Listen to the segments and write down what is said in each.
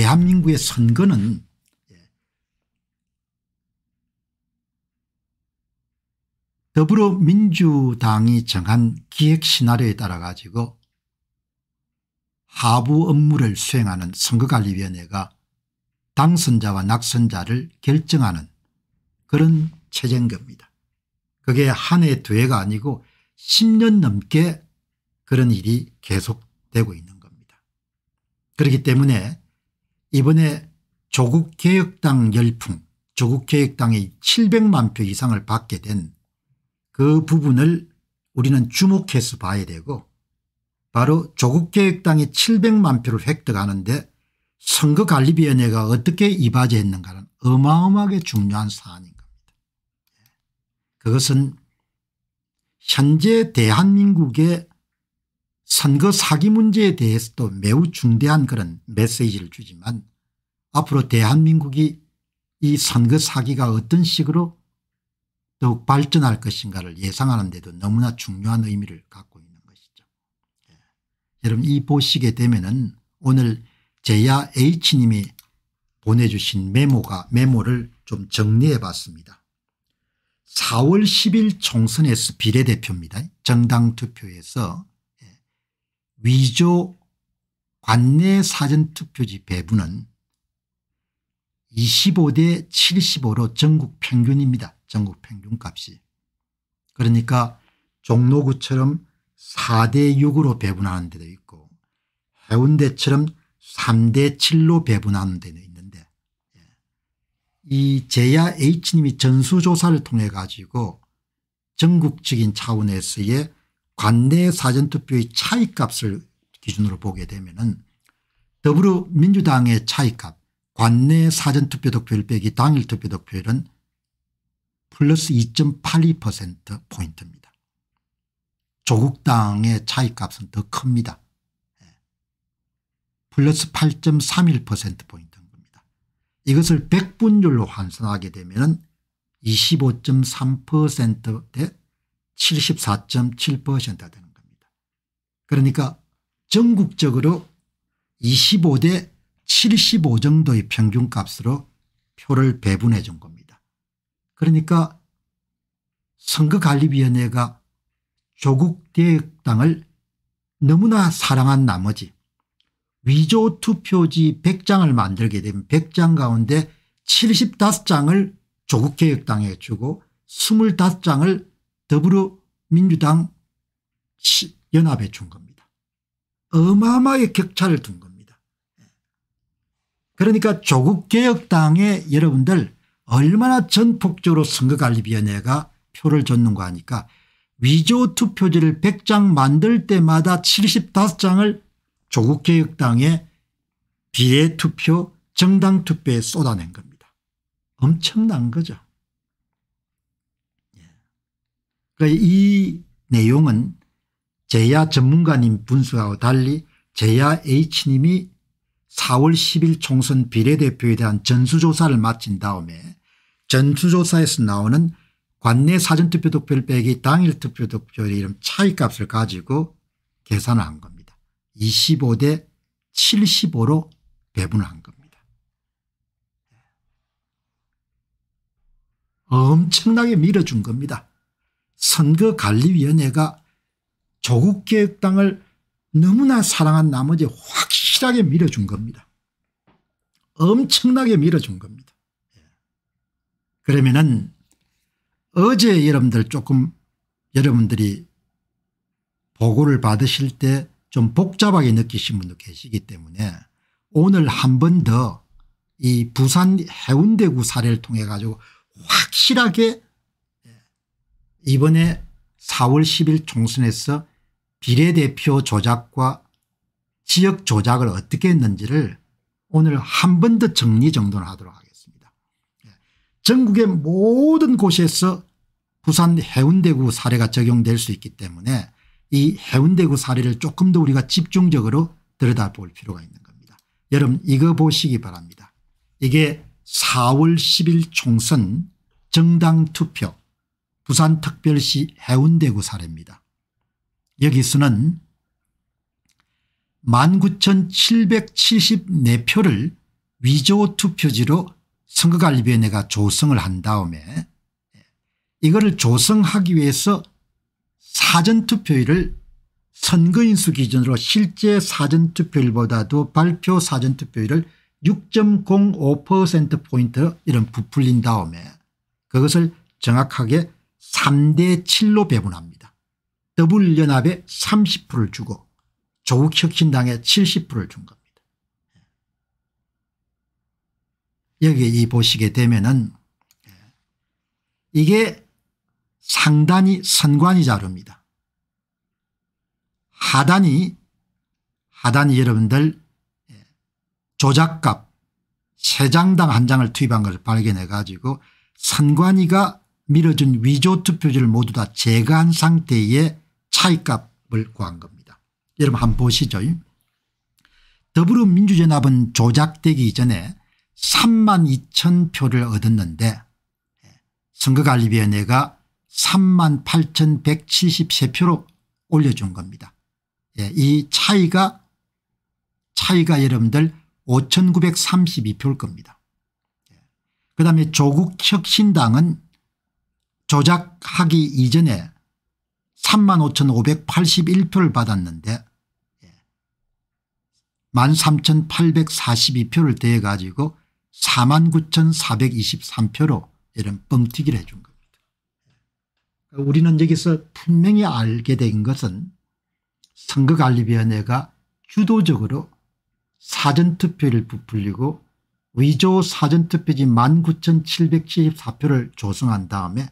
대한민국의 선거는 더불어민주당이 정한 기획 시나리오에 따라 가지고 하부 업무를 수행하는 선거관리위원회가 당선자와 낙선자를 결정하는 그런 체제인 겁니다. 그게 한 해 두 해가 아니고 10년 넘게 그런 일이 계속되고 있는 겁니다. 그렇기 때문에 이번에 조국개혁당 열풍 조국개혁당이 700만 표 이상을 받게 된 그 부분을 우리는 주목해서 봐야 되고 바로 조국개혁당이 700만 표를 획득하는데 선거관리위원회가 어떻게 이바지했는가는 어마어마하게 중요한 사안인 겁니다. 예. 그것은 현재 대한민국의 선거 사기 문제에 대해서도 매우 중대한 그런 메시지를 주지만 앞으로 대한민국이 이 선거 사기가 어떤 식으로 더욱 발전할 것인가를 예상하는 데도 너무나 중요한 의미를 갖고 있는 것이죠. 예. 여러분 이 보시게 되면 은 오늘 제야 H님이 보내주신 메모가 메모를 좀 정리해 봤습니다. 4월 10일 총선에서 비례대표입니다. 정당 투표에서 위조 관내 사전투표지 배분은 25대 75로 전국 평균입니다. 전국 평균값이. 그러니까 종로구처럼 4대 6으로 배분하는 데도 있고 해운대처럼 3대 7로 배분하는 데는 있는데 예. 이 제야 H님이 전수조사를 통해 가지고 전국적인 차원에서의 관내 사전투표의 차이값을 기준으로 보게 되면 은 더불어민주당의 차이값 관내 사전투표 득표율 빼기 당일 투표 득표율은 플러스 2.82%포인트입니다. 조국당의 차이값은 더 큽니다. 예. 플러스 8.31%포인트인 겁니다. 이것을 백분율로 환산하게 되면 25.3%대 74.7%다 되는 겁니다. 그러니까 전국적으로 25대 75 정도의 평균값으로 표를 배분해 준 겁니다. 그러니까 선거관리위원회가 조국 대혁당을 너무나 사랑한 나머지 위조 투표지 100장을 만들게 되면 100장 가운데 75장을 조국 개혁당에 주고 25장을 더불어민주당 연합에 준 겁니다. 어마어마하게 격차를 둔 겁니다. 그러니까 조국개혁당에 여러분들 얼마나 전폭적으로 선거관리위원회가 표를 줬는가 하니까 위조 투표지를 100장 만들 때마다 75장을 조국개혁당의 비례투표 정당투표에 쏟아낸 겁니다. 엄청난 거죠. 그러니까 이 내용은 제야 전문가님 분석하고 달리 제야 H님이 4월 10일 총선 비례대표에 대한 전수조사를 마친 다음에 전수조사에서 나오는 관내 사전투표 득표율 빼기 당일 투표 득표율의 이름 차이값을 가지고 계산을 한 겁니다. 25대 75로 배분을 한 겁니다. 엄청나게 밀어준 겁니다. 선거관리위원회가 조국개혁당을 너무나 사랑한 나머지 확실하게 밀어준 겁니다. 엄청나게 밀어준 겁니다. 예. 그러면은 어제 여러분들 조금 여러분들이 보고를 받으실 때 좀 복잡하게 느끼신 분도 계시기 때문에 오늘 한 번 더 이 부산 해운대구 사례를 통해 가지고 확실하게 이번에 4월 10일 총선에서 비례대표 조작과 지역 조작을 어떻게 했는지를 오늘 한 번 더 정리정돈하도록 을 하겠습니다. 예. 전국의 모든 곳에서 부산 해운대구 사례가 적용될 수 있기 때문에 이 해운대구 사례를 조금 더 우리가 집중적으로 들여다볼 필요가 있는 겁니다. 여러분 이거 보시기 바랍니다. 이게 4월 10일 총선 정당 투표 부산특별시 해운대구 사례입니다. 여기 수는 19,774표를 위조 투표지로 선거관리위원회가 조성을 한 다음에 이거를 조성하기 위해서 사전투표율을 선거인수 기준으로 실제 사전투표율보다도 발표 사전투표율을 6.05%포인트 이런 부풀린 다음에 그것을 정확하게 3대 7로 배분합니다. 더불연합에 30%를 주고 조국혁신당에 70%를 준 겁니다. 여기 이 보시게 되면은 이게 상단이 선관위 자료입니다. 하단이 하단이 여러분들 조작값 3장당 한 장을 투입한 것 발견해 가지고 선관위가 밀어준 위조 투표지를 모두 다 제거한 상태의 차이값을 구한 겁니다. 여러분 한번 보시죠. 더불어민주연합은 조작되기 전에 3만 2천 표를 얻었는데 선거관리위원회가 3만 8,173표로 올려준 겁니다. 예, 이 차이가 차이가 여러분들 5,932표일 겁니다. 예, 그다음에 조국 혁신당은 조작하기 이전에 35,581표를 받았는데 13,842표를 대해 가지고 49,423표로 이런 뻥튀기를 해 준 겁니다. 우리는 여기서 분명히 알게 된 것은 선거관리위원회가 주도적으로 사전투표를 부풀리고 위조 사전투표지 19,774표를 조성한 다음에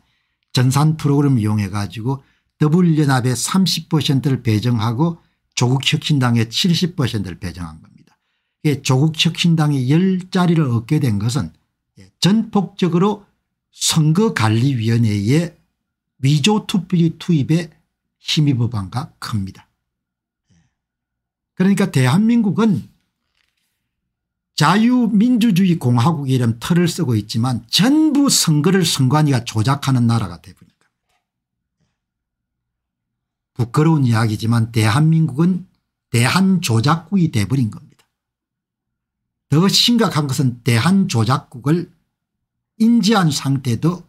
전산 프로그램 을 이용해 가지고 더블연합의 30%를 배정하고 조국혁신당의 70%를 배정한 겁니다. 조국혁신당이 10자리를 얻게 된 것은 예, 전폭적으로 선거관리위원회의 위조투표지 투입에 힘입어 반가 큽니다. 예. 그러니까 대한민국은 자유민주주의 공화국 이름 틀을 쓰고 있지만 전부 선거를 선관위가 조작하는 나라가 되버린 겁니다. 부끄러운 이야기지만 대한민국은 대한조작국이 되버린 겁니다. 더 심각한 것은 대한조작국을 인지한 상태도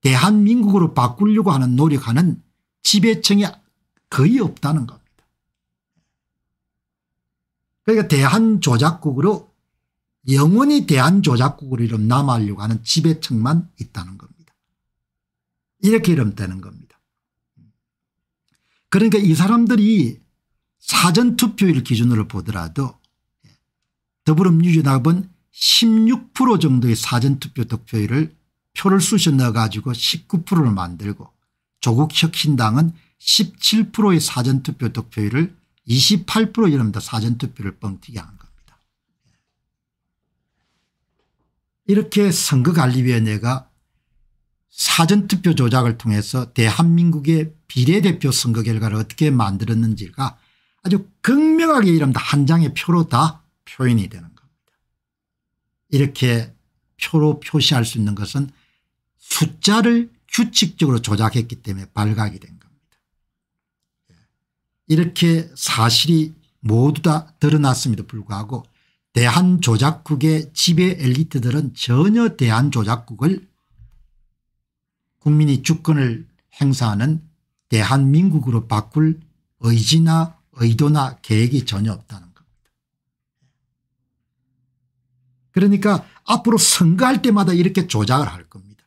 대한민국으로 바꾸려고 하는 노력하는 지배층이 거의 없다는 겁니다. 그러니까 대한조작국으로 영원히 대한조작국으로 이름 남아려고 하는 지배층만 있다는 겁니다. 이렇게 이름되는 겁니다. 그러니까 이 사람들이 사전투표일 기준으로 보더라도 예, 더불어민주당은 16% 정도의 사전투표 득표율을 표를 쑤셔 넣어가지고 19%를 만들고 조국혁신당은 17%의 사전투표 득표율을 28% 이름도 사전투표를 뻥튀기 하는 이렇게 선거관리위원회가 사전투표 조작을 통해서 대한민국의 비례대표 선거 결과를 어떻게 만들었는지가 아주 극명하게 이른다한 장의 표로 다 표현이 되는 겁니다. 이렇게 표로 표시할 수 있는 것은 숫자를 규칙적으로 조작했기 때문에 발각이 된 겁니다. 예. 이렇게 사실이 모두 다 드러났음에도 불구하고 대한조작국의 지배 엘리트들은 전혀 대한조작국을 국민이 주권을 행사하는 대한민국으로 바꿀 의지나 의도나 계획이 전혀 없다는 겁니다. 그러니까 앞으로 선거할 때마다 이렇게 조작을 할 겁니다.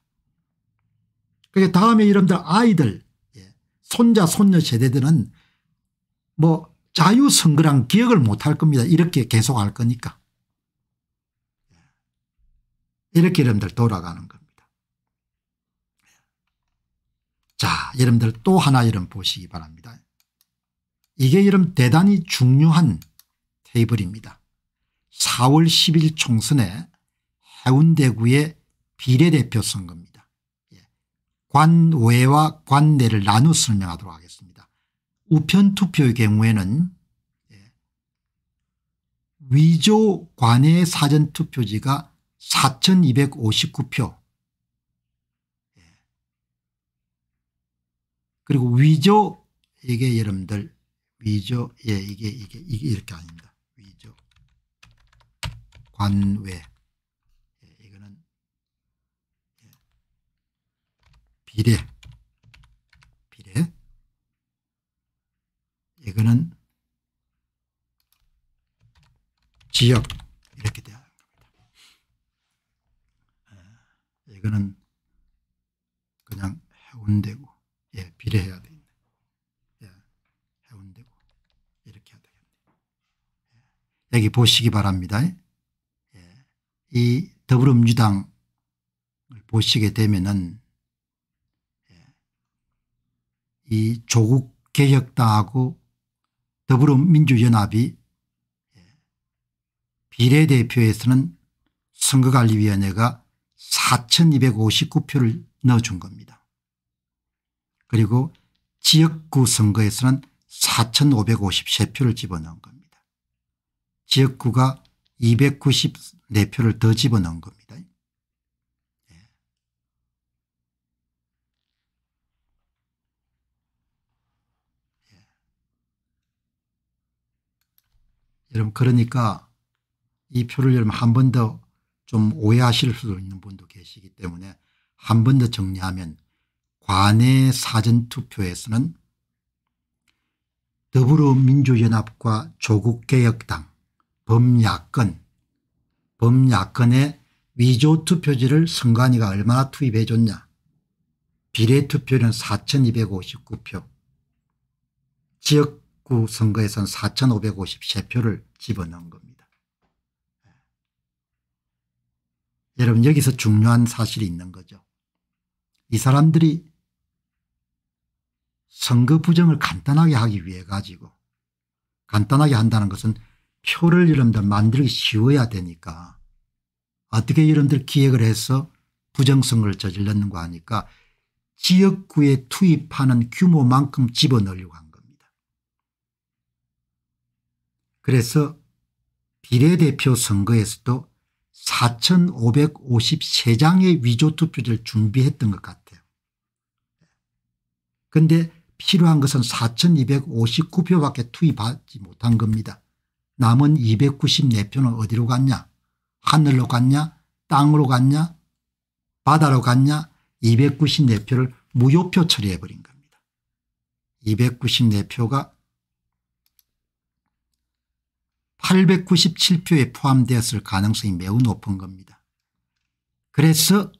그게 다음에 여러분들 아이들 예, 손자 손녀 세대들은 뭐 자유선거랑 기억을 못할 겁니다. 이렇게 계속 할 거니까. 이렇게 여러분들 돌아가는 겁니다. 자 여러분들 또 하나 여러 보시기 바랍니다. 이게 여러 대단히 중요한 테이블입니다. 4월 10일 총선에 해운대구의 비례대표 선거입니다. 예. 관외와 관내를 나누 설명하도록 하겠습니다. 우편투표의 경우에는 예, 위조 관외 사전투표지가 4,259표. 예. 그리고 위조 이게 여러분들 위조 예 이게 이게 이게 이렇게 아닙니다. 위조 관외 예, 이거는 예. 비례 비례 이거는 지역 이렇게 돼요. 이거는 그냥 해운대고예 비례해야 돼되겠네 예, 예, 여기 보시기 바랍니다. 예, 이 더불어민주당을 보시게 되면은 예, 이 조국 개혁당하고 더불어민주연합이 비례대표에서는 선거관리위원회가 4259표를 넣어준 겁니다. 그리고 지역구 선거에서는 4553표를 집어넣은 겁니다. 지역구가 294표를 더 집어넣은 겁니다. 네. 네. 여러분 그러니까 이 표를 여러분 한번더 좀 오해하실 수도 있는 분도 계시기 때문에 한 번 더 정리하면 관내 사전투표에서는 더불어민주연합과 조국개혁당 범야권 범야권의 위조투표지를 선관위가 얼마나 투입해 줬냐 비례투표는 4259표 지역구 선거에선 4553표를 집어넣은 겁니다. 여러분 여기서 중요한 사실이 있는 거죠. 이 사람들이 선거 부정을 간단하게 하기 위해 가지고 간단하게 한다는 것은 표를 여러분들 만들기 쉬워야 되니까 어떻게 여러분들 기획을 해서 부정선거를 저질렀는가 하니까 지역구에 투입하는 규모만큼 집어넣으려고 한 겁니다. 그래서 비례대표 선거에서도 4,553장의 위조 투표를 준비했던 것 같아요. 그런데 필요한 것은 4,259표밖에 투입하지 못한 겁니다. 남은 294표는 어디로 갔냐? 하늘로 갔냐? 땅으로 갔냐? 바다로 갔냐? 294표를 무효표 처리해버린 겁니다. 294표가 897표에 포함되었을 가능성이 매우 높은 겁니다. 그래서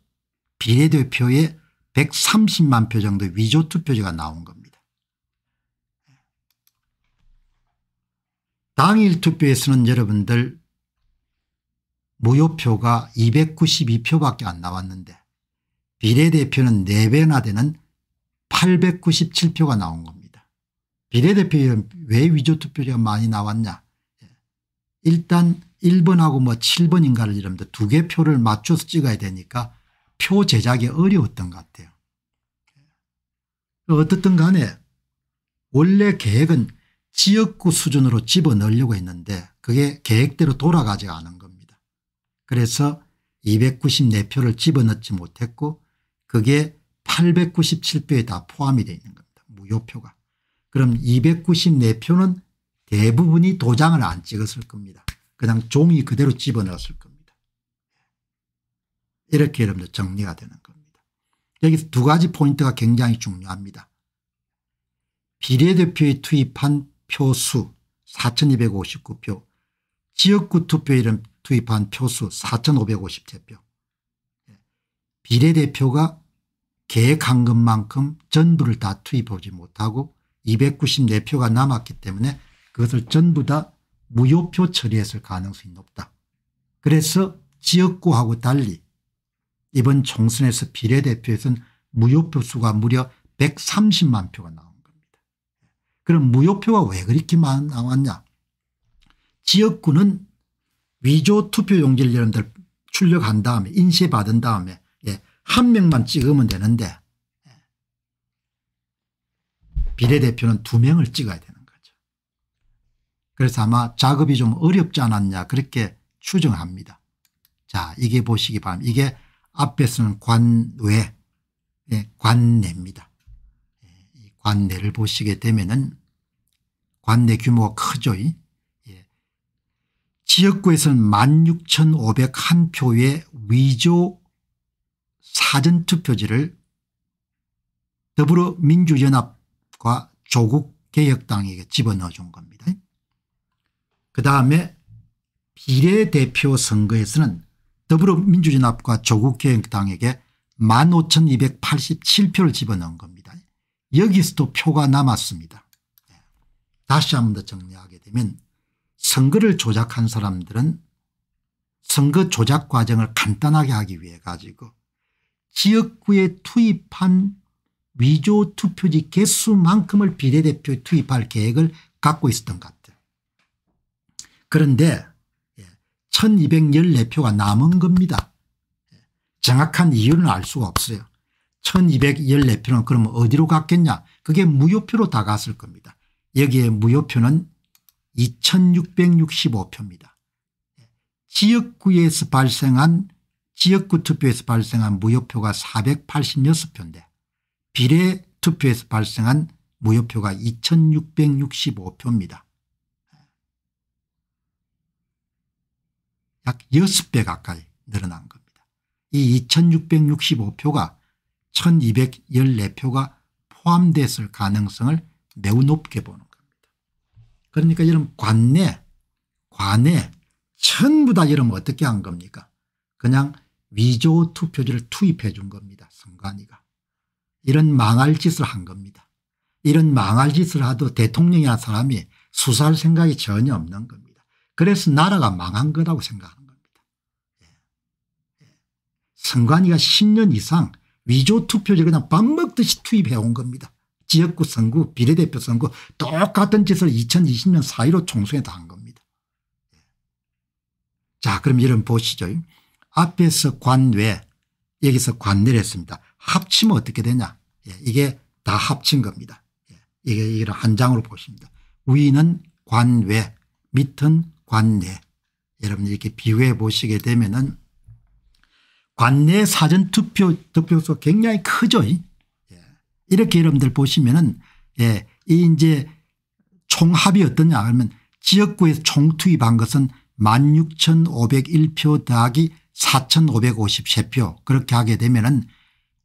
비례대표에 130만 표 정도 위조 투표지가 나온 겁니다. 당일 투표에서는 여러분들 무효표가 292표밖에 안 나왔는데 비례대표는 4배나 되는 897표가 나온 겁니다. 비례대표에 왜위조투표지가 많이 나왔냐 일단 1번하고 뭐 7번인가를 이럽면다두 개 표를 맞춰서 찍어야 되니까 표 제작이 어려웠던 것 같아요. 그 어떻든 간에 원래 계획은 지역구 수준으로 집어넣으려고 했는데 그게 계획대로 돌아가지 않은 겁니다. 그래서 294표를 집어넣지 못했고 그게 897표에 다 포함이 되어 있는 겁니다. 무효표가. 그럼 294표는 대부분이 도장을 안 찍었을 겁니다. 그냥 종이 그대로 집어넣었을 겁니다. 이렇게 여러분들 정리가 되는 겁니다. 여기서 두 가지 포인트가 굉장히 중요합니다. 비례대표에 투입한 표수 4259표 지역구 투표에 투입한 표수 4550대표 예. 비례대표가 계획한 것만큼 전부를 다 투입하지 못하고 294표가 남았기 때문에 그것을 전부 다 무효표 처리했을 가능성이 높다. 그래서 지역구하고 달리 이번 총선에서 비례대표에서는 무효표 수가 무려 130만 표가 나온 겁니다. 그럼 무효표가 왜 그렇게 많 나왔냐. 지역구는 위조 투표용지를 여러분들 출력한 다음에 인쇄받은 다음에 예, 한 명만 찍으면 되는데 예, 비례대표는 두 명을 찍어야 돼 그래서 아마 작업이 좀 어렵지 않았냐 그렇게 추정합니다. 자 이게 보시기 바랍니다. 이게 앞에서는 관외 예, 관내입니다. 예, 관내를 보시게 되면은 관내 규모가 크죠. 예. 지역구에서는 16,501표의 위조 사전투표지를 더불어민주연합과 조국개혁당에게 집어넣어 준 겁니다. 그다음에 비례대표 선거에서는 더불어민주연합과 조국개혁당에게 15,287표를 집어넣은 겁니다. 여기서도 표가 남았습니다. 네. 다시 한 번 더 정리하게 되면 선거를 조작한 사람들은 선거 조작 과정을 간단하게 하기 위해 가지고 지역구에 투입한 위조 투표지 개수만큼을 비례대표에 투입할 계획을 갖고 있었던 것 같아요. 그런데 1214표가 예, 남은 겁니다. 예, 정확한 이유는 알 수가 없어요. 1214표는 그럼 어디로 갔겠냐 그게 무효표로 다 갔을 겁니다. 여기에 무효표는 2665표입니다. 예, 지역구에서 발생한 지역구 투표에서 발생한 무효표가 486표인데 비례 투표에서 발생한 무효표가 2665표입니다. 약 6배 가까이 늘어난 겁니다. 이 2665표가 1214표가 포함됐을 가능성을 매우 높게 보는 겁니다. 그러니까 여러분 관내 관내 전부 다 여러분 어떻게 한 겁니까 그냥 위조 투표지를 투입해 준 겁니다. 선관위가. 이런 망할 짓을 한 겁니다. 이런 망할 짓을 하도 대통령이란 사람이 수사할 생각이 전혀 없는 겁니다. 그래서 나라가 망한 거라고 생각하는 겁니다. 예. 예. 선관위가 10년 이상 위조 투표제 그냥 밥 먹듯이 투입해온 겁니다. 지역구 선거 비례대표 선거 똑같은 짓을 2020년 4.15 총선에 다 한 겁니다. 예. 자 그럼 이런 보시죠. 앞에서 관외 여기서 관내를 했습니다. 합치면 어떻게 되냐 예. 이게 다 합친 겁니다. 이게 이걸 한 장으로 보십니다. 위는 관외 밑은 관내 여러분 들 이렇게 비교해 보시게 되면은 관내 사전 투표 득표수가 굉장히 크죠. 예. 이렇게 여러분들 보시면은 예, 이 이제 총합이 어떠냐 그러면 지역구에서 총투입한 것은 16,501표 더하기 4,553표 그렇게 하게 되면은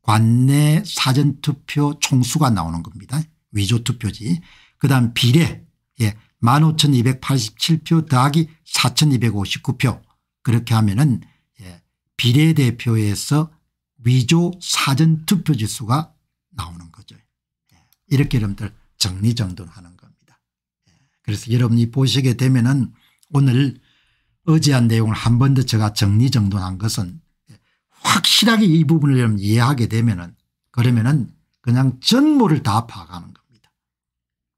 관내 사전투표 총수가 나오는 겁니다. 위조투표지. 그 다음 비례 예, 15,287표 더하기 4,259표 그렇게 하면은 예, 비례대표에서 위조 사전 투표 지수가 나오는 거죠. 예, 이렇게 여러분들 정리정돈하는 겁니다. 예, 그래서 여러분이 보시게 되면은 오늘 어제 한 내용을 한 번 더 제가 정리정돈한 것은 확실하게 이 부분을 여러분 이해하게 되면은 그러면은 그냥 전모를 다 파악하는 겁니다.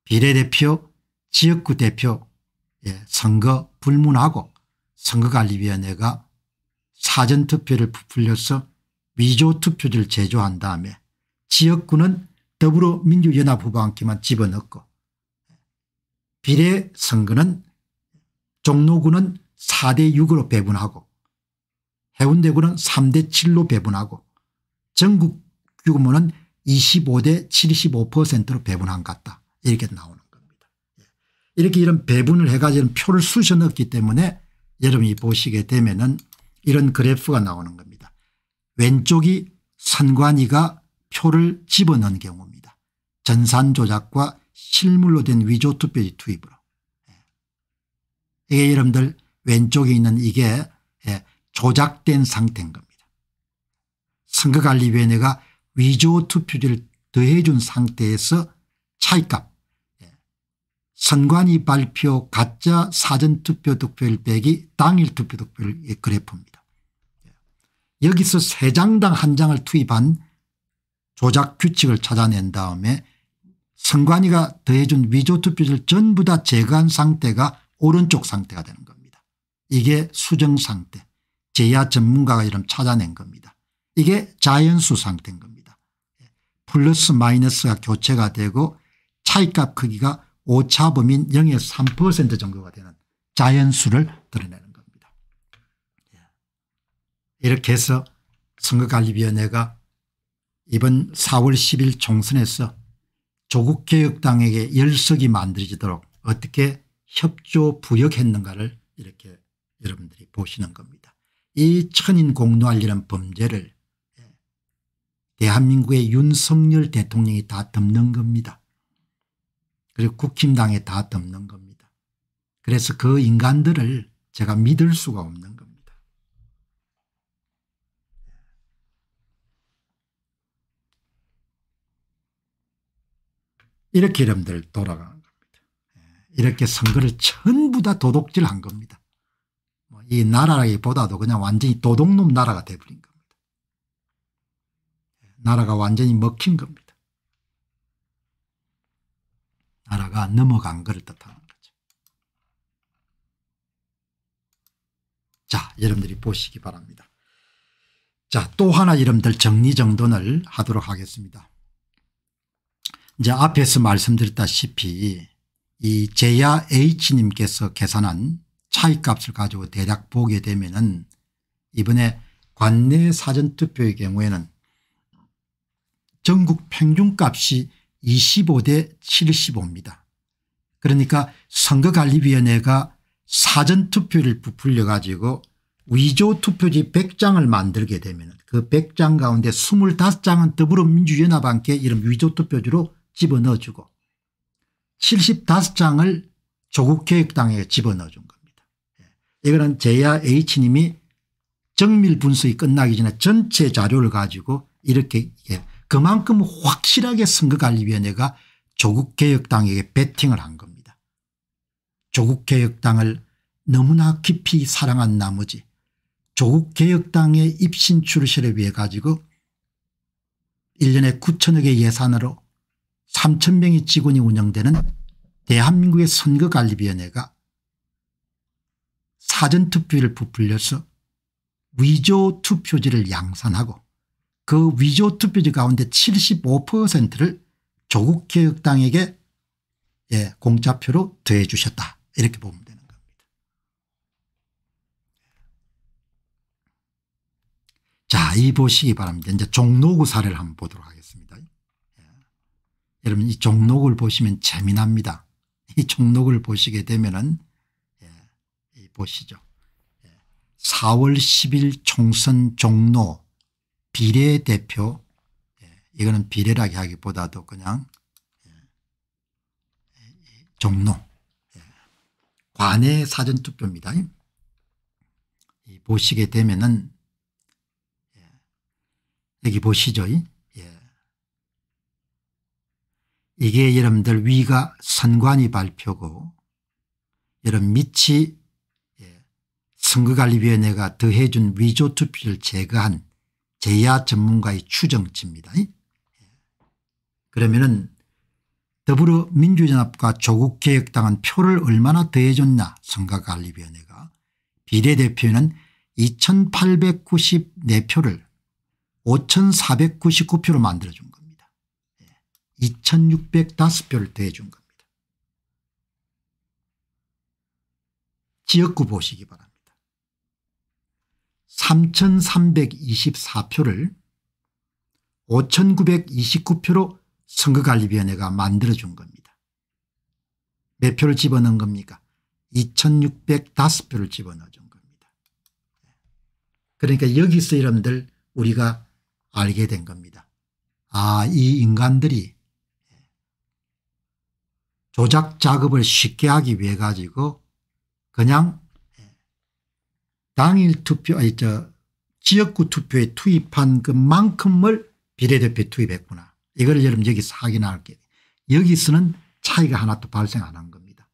비례대표 지역구 대표 예, 선거 불문하고 선거관리위원회가 사전투표를 부풀려서 위조투표를 제조한 다음에 지역구는 더불어민주연합 후보 한 끼만 집어넣고 비례 선거는 종로구는 4대 6으로 배분하고 해운대구는 3대 7로 배분하고 전국 규모는 25대 75%로 배분한 것 같다 이렇게 나오는 이렇게 이런 배분을 해가지고 표를 쑤셔 넣기 때문에 여러분이 보시게 되면은 이런 그래프가 나오는 겁니다. 왼쪽이 선관위가 표를 집어넣은 경우입니다. 전산 조작과 실물로 된 위조 투표지 투입으로. 예. 이게 여러분들 왼쪽에 있는 이게 예, 조작된 상태인 겁니다. 선거관리위원회가 위조 투표지를 더해준 상태에서 차이값 선관위 발표 가짜 사전투표 득표율 빼기 당일 투표 득표율 예, 그래프입니다. 예. 여기서 3장당 한장을 투입한 조작 규칙을 찾아낸 다음에 선관위가 더해준 위조 투표지를 전부 다 제거한 상태가 오른쪽 상태가 되는 겁니다. 이게 수정 상태 제야 전문가가 이름 찾아낸 겁니다. 이게 자연수 상태인 겁니다. 예. 플러스 마이너스가 교체가 되고 차이값 크기가 오차범인 0에3% 정도가 되는 자연수를 드러내는 겁니다. 예. 이렇게 해서 선거관리위원회가 이번 4월 10일 총선에서 조국개혁당에게 열석이 만들어지도록 어떻게 협조 부역했는가를 이렇게 여러분들이 보시는 겁니다. 이 천인 공노할리는 범죄를 예, 대한민국의 윤석열 대통령이 다 덮는 겁니다. 그리고 국힘당에 다 덮는 겁니다. 그래서 그 인간들을 제가 믿을 수가 없는 겁니다. 이렇게 여러분들 돌아가는 겁니다. 예, 이렇게 선거를 전부 다 도둑질한 겁니다. 뭐 이 나라기보다도 그냥 완전히 도둑놈 나라가 돼버린 겁니다. 예, 나라가 완전히 먹힌 겁니다. 나라가 넘어간 걸을 뜻하는 거죠. 자 여러분들이 보시기 바랍니다. 자또 하나 여러분들 정리정돈을 하도록 하겠습니다. 이제 앞에서 말씀드렸다시피 이 제야 H님께서 계산한 차이값을 가지고 대략 보게 되면 은 이번에 관내 사전투표의 경우에는 전국 평균값이 25대 75입니다. 그러니까 선거관리위원회가 사전투표를 부풀려 가지고 위조투표지 100장을 만들게 되면 그 100장 가운데 25장은 더불어민주연합한께 이런 위조투표지로 집어넣어주고 75장을 조국교육당에 집어넣어준 겁니다. 예. 이거는 제야 H님이 정밀 분석이 끝나기 전에 전체 자료를 가지고 이렇게 예, 그만큼 확실하게 선거관리위원회가 조국개혁당에게 베팅을 한 겁니다. 조국개혁당을 너무나 깊이 사랑한 나머지 조국개혁당의 입신 출시를 위해 가지고 1년에 9천억의 예산으로 3천 명의 직원이 운영되는 대한민국의 선거관리위원회가 사전투표를 부풀려서 위조 투표지를 양산하고 그 위조 투표지 가운데 75%를 조국개혁당에게 예, 공짜표로 더해 주셨다 이렇게 보면 되는 겁니다. 자, 이 보시기 바랍니다. 이제 종로구 사례를 한번 보도록 하겠습니다. 예. 여러분 이 종로구를 보시면 재미납니다. 이 종로구를 보시게 되면은 예, 보시죠. 4월 예. 10일 총선 종로 비례대표 예, 이거는 비례라기 하기보다도 그냥 예, 종로 예, 관의 사전투표입니다. 보시게 되면은 여기 보시죠. 이게 여러분들 위가 선관위 발표고 여러분 밑이 선거관리위원회가 더해준 위조투표를 제거한 제야 전문가의 추정치입니다. 그러면은 더불어민주연합과 조국개혁당은 표를 얼마나 더해줬냐 선거관리위원회가 비례대표는 2894표를 5499표로 만들어준 겁니다. 2605표를 예. 더해준 겁니다. 지역구 보시기 바랍니다. 3,324표를 5,929표로 선거관리위원회가 만들어준 겁니다. 몇 표를 집어넣은 겁니까? 2,605표를 집어넣어준 겁니다. 그러니까 여기서 여러분들 우리가 알게 된 겁니다. 아, 이 인간들이 조작 작업을 쉽게 하기 위해 가지고 그냥 당일 투표 아니 저 지역구 투표에 투입한 그만큼을 비례대표에 투입했구나. 이걸 여러분 여기서 확인할게 여기서는 차이가 하나 또 발생 안 한 겁니다.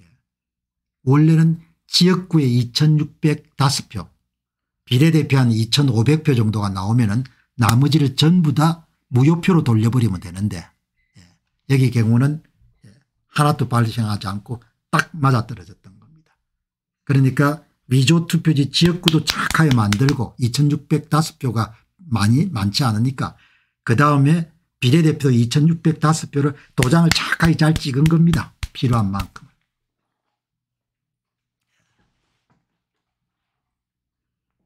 예. 원래는 지역구에 2605표 비례대표 한 2500표 정도가 나오면 은 나머지를 전부 다 무효표로 돌려버리면 되는데 예. 여기 경우는 예, 하나도 발생하지 않고 딱 맞아떨어졌던 겁니다. 그러니까 위조 투표지 지역구도 착하게 만들고 2605표가 많이 많지 않으니까 그다음에 비례대표 2605표를 도장을 착하게 잘 찍은 겁니다. 필요한 만큼.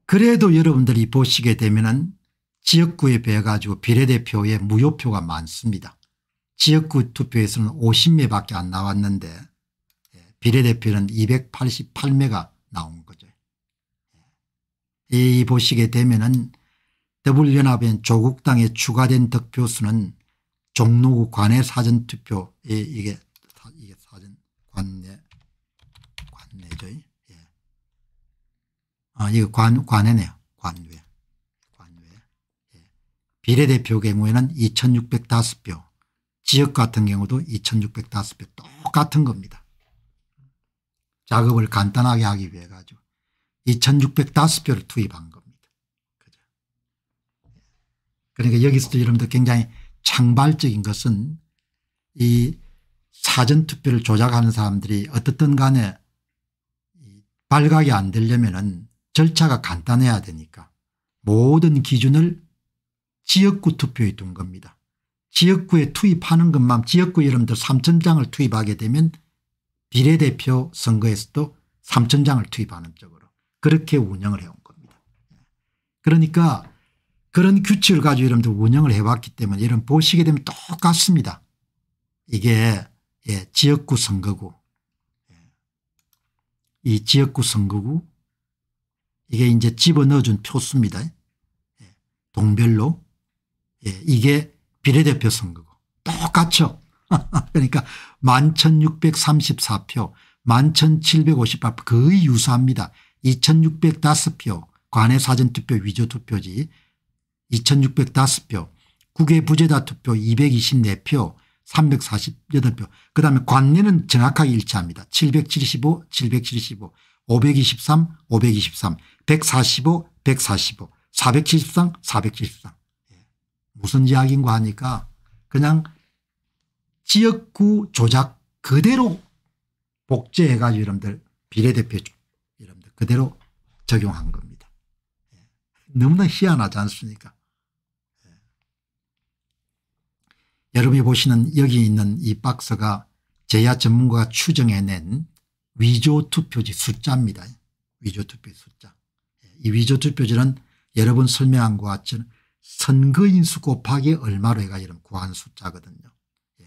그래도 여러분들이 보시게 되면은 지역구에 비해 가지고 비례대표에 무효표가 많습니다. 지역구 투표에서는 50매밖에 안 나왔는데 예, 비례대표는 288매가 나옵니다 이 보시게 되면은 더불연합인 조국당에 추가된 득표수는 종로구 관내 사전투표 예, 이게 이게 사전 관내 관내죠. 예. 아 이거 관 관내네요. 관외 관외 예. 비례대표 경우에는 2,605표 지역 같은 경우도 2,605표 똑같은 겁니다. 작업을 간단하게 하기 위해 가지고 2605표를 투입한 겁니다. 그죠. 그러니까 여기서도 여러분들 굉장히 창발적인 것은 이 사전투표를 조작하는 사람들이 어떻든 간에 발각이 안 되려면 절차가 간단해야 되니까 모든 기준을 지역구 투표에 둔 겁니다. 지역구에 투입하는 것만 지역구 여러분들 3천장을 투입하게 되면 비례대표 선거에서도 3천장을 투입하는 쪽으로 그렇게 운영을 해온 겁니다. 그러니까 그런 규칙을 가지고 여러분들 운영을 해왔기 때문에 여러 보시게 되면 똑같습니다. 이게 예, 지역구 선거구 예. 이 지역구 선거구 이게 이제 집어넣어준 표수입니다. 예, 동별로 예, 이게 비례대표 선거구 똑같죠. 그러니까 11,634표 11,758표 거의 유사합니다. 2605표 관외 사전투표 위조투표지 2605표 국외 부재자 투표 224표 348표 그 다음에 관내는 정확하게 일치합니다. 775 775 523 523 145 145 473 473 무슨 이야기인가 하니까 그냥 지역구 조작 그대로 복제해가지고 여러분들 비례대표 그대로 적용한 겁니다. 예. 너무나 희한하지 않습니까? 예. 여러분이 보시는 여기 있는 이 박스가 제야 전문가가 추정해낸 위조 투표지 숫자입니다. 위조 투표지 숫자. 예. 이 위조 투표지는 여러분 설명한 것과 같이 선거인수 곱하기 얼마로 해가 이런 구한 숫자거든요.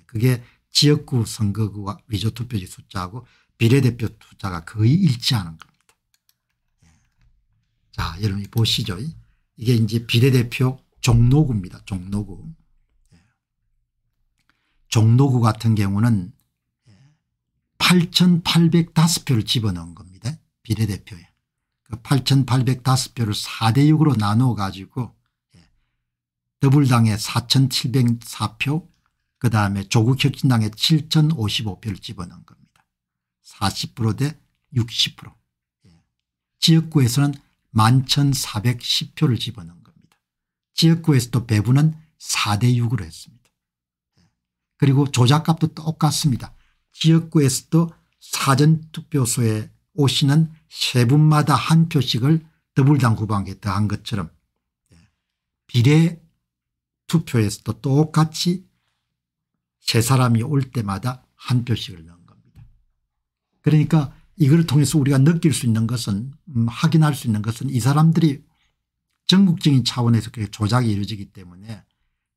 그게 지역구 선거구와 위조 투표지 숫자하고 비례대표 숫자가 거의 일치하는 겁니다. 자, 여러분이 보시죠. 이게 이제 비례대표 종로구입니다. 종로구. 예. 종로구 같은 경우는 8,805표를 예, 집어넣은 겁니다. 비례대표에. 그 8,805표를 4대 6으로 나누어 가지고 예, 더불당에 4,704표 그다음에 조국혁신당에 7,055표를 집어넣은 겁니다. 40%대 60%. 지역구에서는 11,410표를 집어넣은 겁니다. 지역구에서도 배분은 4대 6으로 했습니다. 그리고 조작값도 똑같습니다. 지역구에서도 사전투표소에 오시는세 분마다 한 표씩을 더불당 후보에게 더한 것처럼 예, 비례 투표에서도 똑같이 세 사람이 올 때마다 한 표씩을 넣은 겁니다. 그러니까 이걸 통해서 우리가 느낄 수 있는 것은 음, 확인할 수 있는 것은 이 사람들이 전국적인 차원에서 조작이 이루어지기 때문에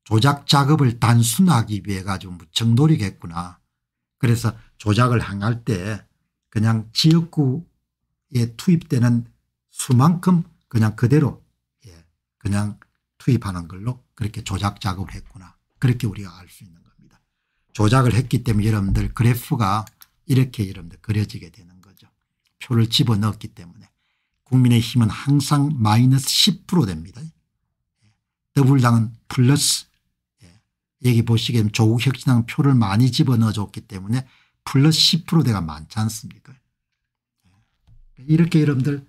조작 작업을 단순하기 위해 가지고 무척 노력했구나. 그래서 조작을 항할 때 그냥 지역구에 투입되는 수만큼 그냥 그대로 예, 그냥 투입하는 걸로 그렇게 조작 작업을 했구나. 그렇게 우리가 알 수 있는 겁니다. 조작을 했기 때문에 여러분들 그래프가 이렇게 여러분들 그려지게 되는 표를 집어넣었기 때문에 국민의힘은 항상 마이너스 10% 됩니다. 더불당은 플러스 예. 여기 보시게 되면 조국혁신당 표를 많이 집어넣어줬기 때문에 플러스 10%대가 많지 않습니까 예. 이렇게 여러분들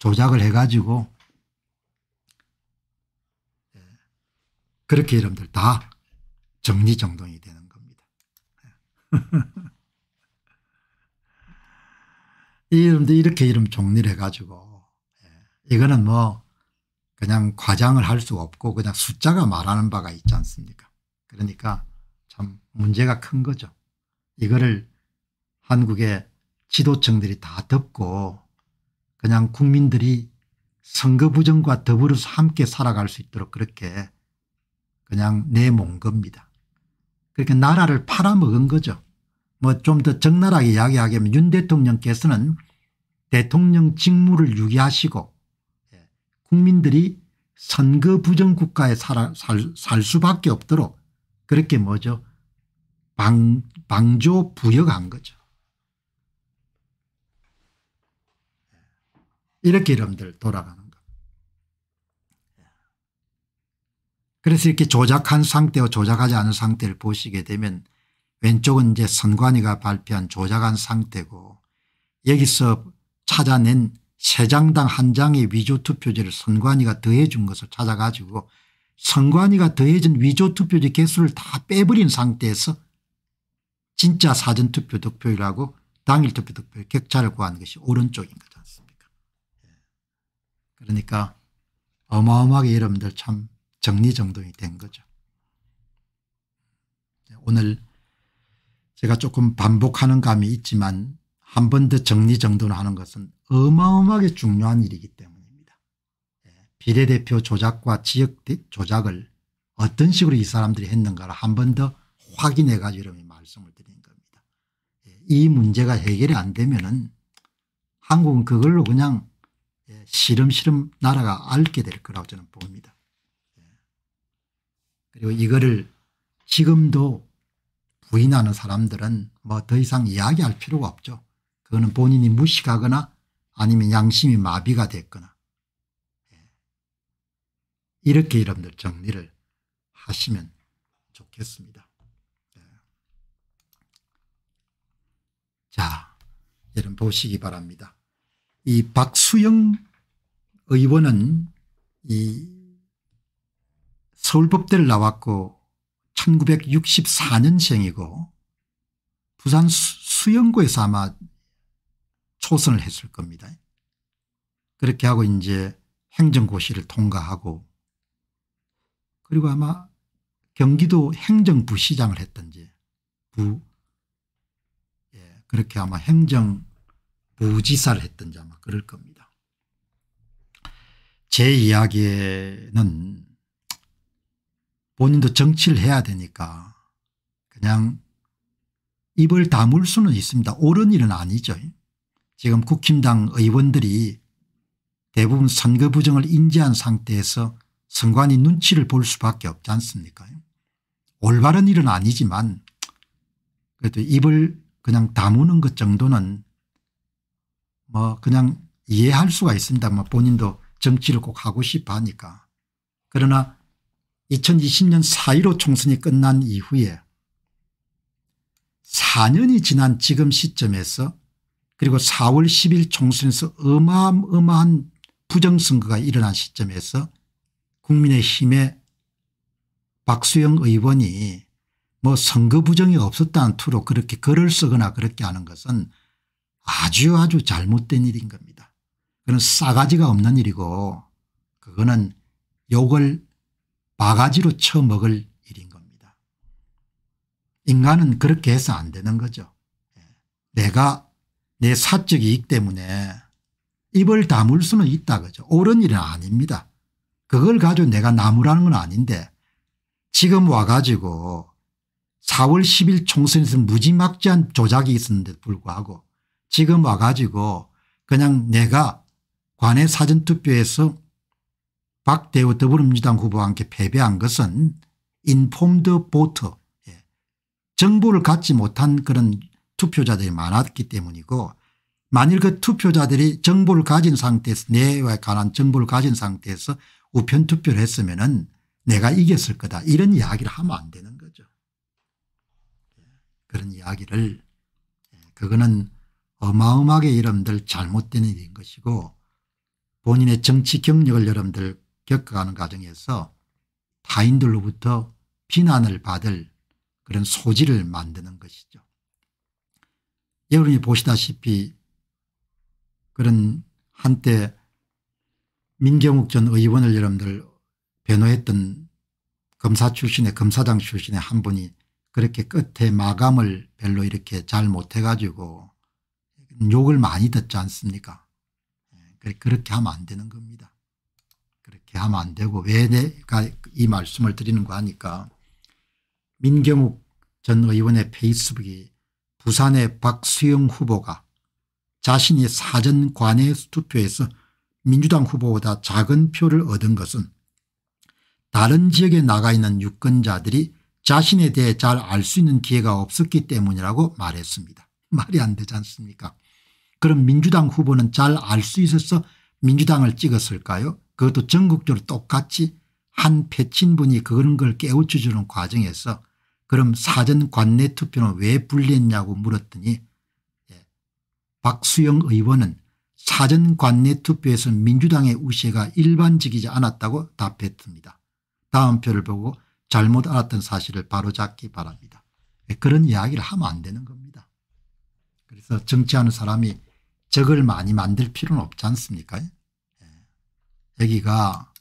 조작을 해가지고 예. 그렇게 여러분들 다 정리정돈이 되는 겁니다. 이름도 이렇게 이름 정리를 해가지고 예. 이거는 뭐 그냥 과장을 할 수 없고 그냥 숫자가 말하는 바가 있지 않습니까 그러니까 참 문제가 큰 거죠. 이거를 한국의 지도층들이 다 덮고 그냥 국민들이 선거 부정과 더불어서 함께 살아갈 수 있도록 그렇게 그냥 내몬 겁니다. 그렇게 나라를 팔아먹은 거죠. 뭐 좀 더 적나라하게 이야기하면 윤 대통령께서는 대통령 직무를 유기하시고 예, 국민들이 선거 부정 국가에 살, 살, 살 수밖에 없도록 그렇게 뭐죠 방, 방조 부여한 거죠. 예. 이렇게 여러분들 돌아가는 겁 예. 그래서 이렇게 조작한 상태와 조작하지 않은 상태를 보시게 되면 왼쪽은 이제 선관위가 발표한 조작한 상태고 여기서 찾아낸 세 장당 한 장의 위조투표지를 선관위가 더해 준 것을 찾아가지고 선관위가 더해진 위조투표지 개수를 다 빼버린 상태에서 진짜 사전투표 득표율하고 당일투표 득표율 격차를 구하는 것이 오른쪽인 거지 않습니까 예. 그러니까 어마어마하게 여러분들 참 정리정돈이 된 거죠. 예, 오늘 제가 조금 반복하는 감이 있지만 한번더 정리정돈하는 것은 어마어마하게 중요한 일이기 때문입니다. 예, 비례대표 조작과 지역 조작을 어떤 식으로 이 사람들이 했는가를 한 번 더 확인해 가지고 이런 말씀을 드린 겁니다. 예, 이 문제가 해결이 안 되면은 한국은 그걸로 그냥 예, 시름시름 나라가 앓게 될 거라고 저는 봅니다. 그리고 이거를 지금도 부인하는 사람들은 뭐 더 이상 이야기할 필요가 없죠. 그거는 본인이 무식하거나 아니면 양심이 마비가 됐거나 예. 이렇게 여러분들 정리를 하시면 좋겠습니다. 예. 자, 여러분 보시기 바랍니다. 이 박수영 의원은 이 서울법대를 나왔고 1964년생이고 부산 수영구에서 아마 초선을 했을 겁니다. 그렇게 하고 이제 행정고시를 통과하고 그리고 아마 경기도 행정부 시장을 했던지 부 예, 그렇게 아마 행정부지사를 했던지 아마 그럴 겁니다. 제이야기는 본인도 정치를 해야 되니까 그냥 입을 다물 수는 있습니다. 옳은 일은 아니죠. 지금 국힘당 의원들이 대부분 선거 부정을 인지한 상태에서 선관위 눈치를 볼 수밖에 없지 않습니까 올바른 일은 아니지만 그래도 입을 그냥 다무는 것 정도는 뭐 그냥 이해할 수가 있습니다. 뭐 본인도 정치를 꼭 하고 싶어 하니까. 그러나 2020년 4.15 총선이 끝난 이후에 4년이 지난 지금 시점에서 그리고 4월 10일 총선에서 어마어마한 부정선거가 일어난 시점에서 국민의힘의 박수영 의원이 뭐 선거 부정이 없었다는 투로 그렇게 글을 쓰거나 그렇게 하는 것은 아주 아주 잘못된 일인 겁니다. 그건 싸가지가 없는 일이고 그거는 욕을 바가지로 쳐먹을 일인 겁니다. 인간은 그렇게 해서 안 되는 거죠. 예. 내가 내 사적 이익 때문에 입을 다물 수는 있다 그죠. 옳은 일은 아닙니다. 그걸 가지고 내가 나무라는 건 아닌데 지금 와가지고 4월 10일 총선에서 무지막지한 조작이 있었는데도 불구하고 지금 와가지고 그냥 내가 관외 사전투표에서 박대우 더불어민주당 후보와 함께 패배한 것은 인폼드 보트 예, 정보를 갖지 못한 그런 투표자들이 많았기 때문이고 만일 그 투표자들이 정보를 가진 상태에서 내에 관한 정보를 가진 상태에서 우편 투표를 했으면 은 내가 이겼을 거다 이런 이야기를 하면 안 되는 거죠. 예, 그런 이야기를 예, 그거는 어마어마하게 여러분들 잘못된 일인 것이고 본인의 정치 경력을 여러분들 겪어가는 과정에서 타인들로부터 비난을 받을 그런 소지를 만드는 것이죠. 여러분이 보시다시피 그런 한때 민경욱 전 의원을 여러분들 변호했던 검사 출신의 검사장 출신의 한 분이 그렇게 끝에 마감을 별로 이렇게 잘 못해가지고 욕을 많이 듣지 않습니까 예, 그렇게 하면 안 되는 겁니다. 그렇게 하면 안 되고 왜 내가 이 말씀을 드리는 거 하니까 민경욱 전 의원의 페이스북이 부산의 박수영 후보가 자신이 사전 관외 투표에서 민주당 후보보다 작은 표를 얻은 것은 다른 지역에 나가 있는 유권자들이 자신에 대해 잘 알 수 있는 기회가 없었기 때문이라고 말했습니다. 말이 안 되지 않습니까 그럼 민주당 후보는 잘 알 수 있어서 민주당을 찍었을까요 그것도 전국적으로 똑같이 한 패친분이 그런 걸 깨우쳐주는 과정에서 그럼 사전 관내 투표는 왜 불리했냐고 물었더니 예, 박수영 의원은 사전 관내 투표에서 민주당의 우세가 일반적이지 않았다고 답했습니다. 다음 표를 보고 잘못 알았던 사실을 바로잡기 바랍니다. 예, 그런 이야기를 하면 안 되는 겁니다. 그래서 정치하는 사람이 적을 많이 만들 필요는 없지 않습니까? 예. 여기가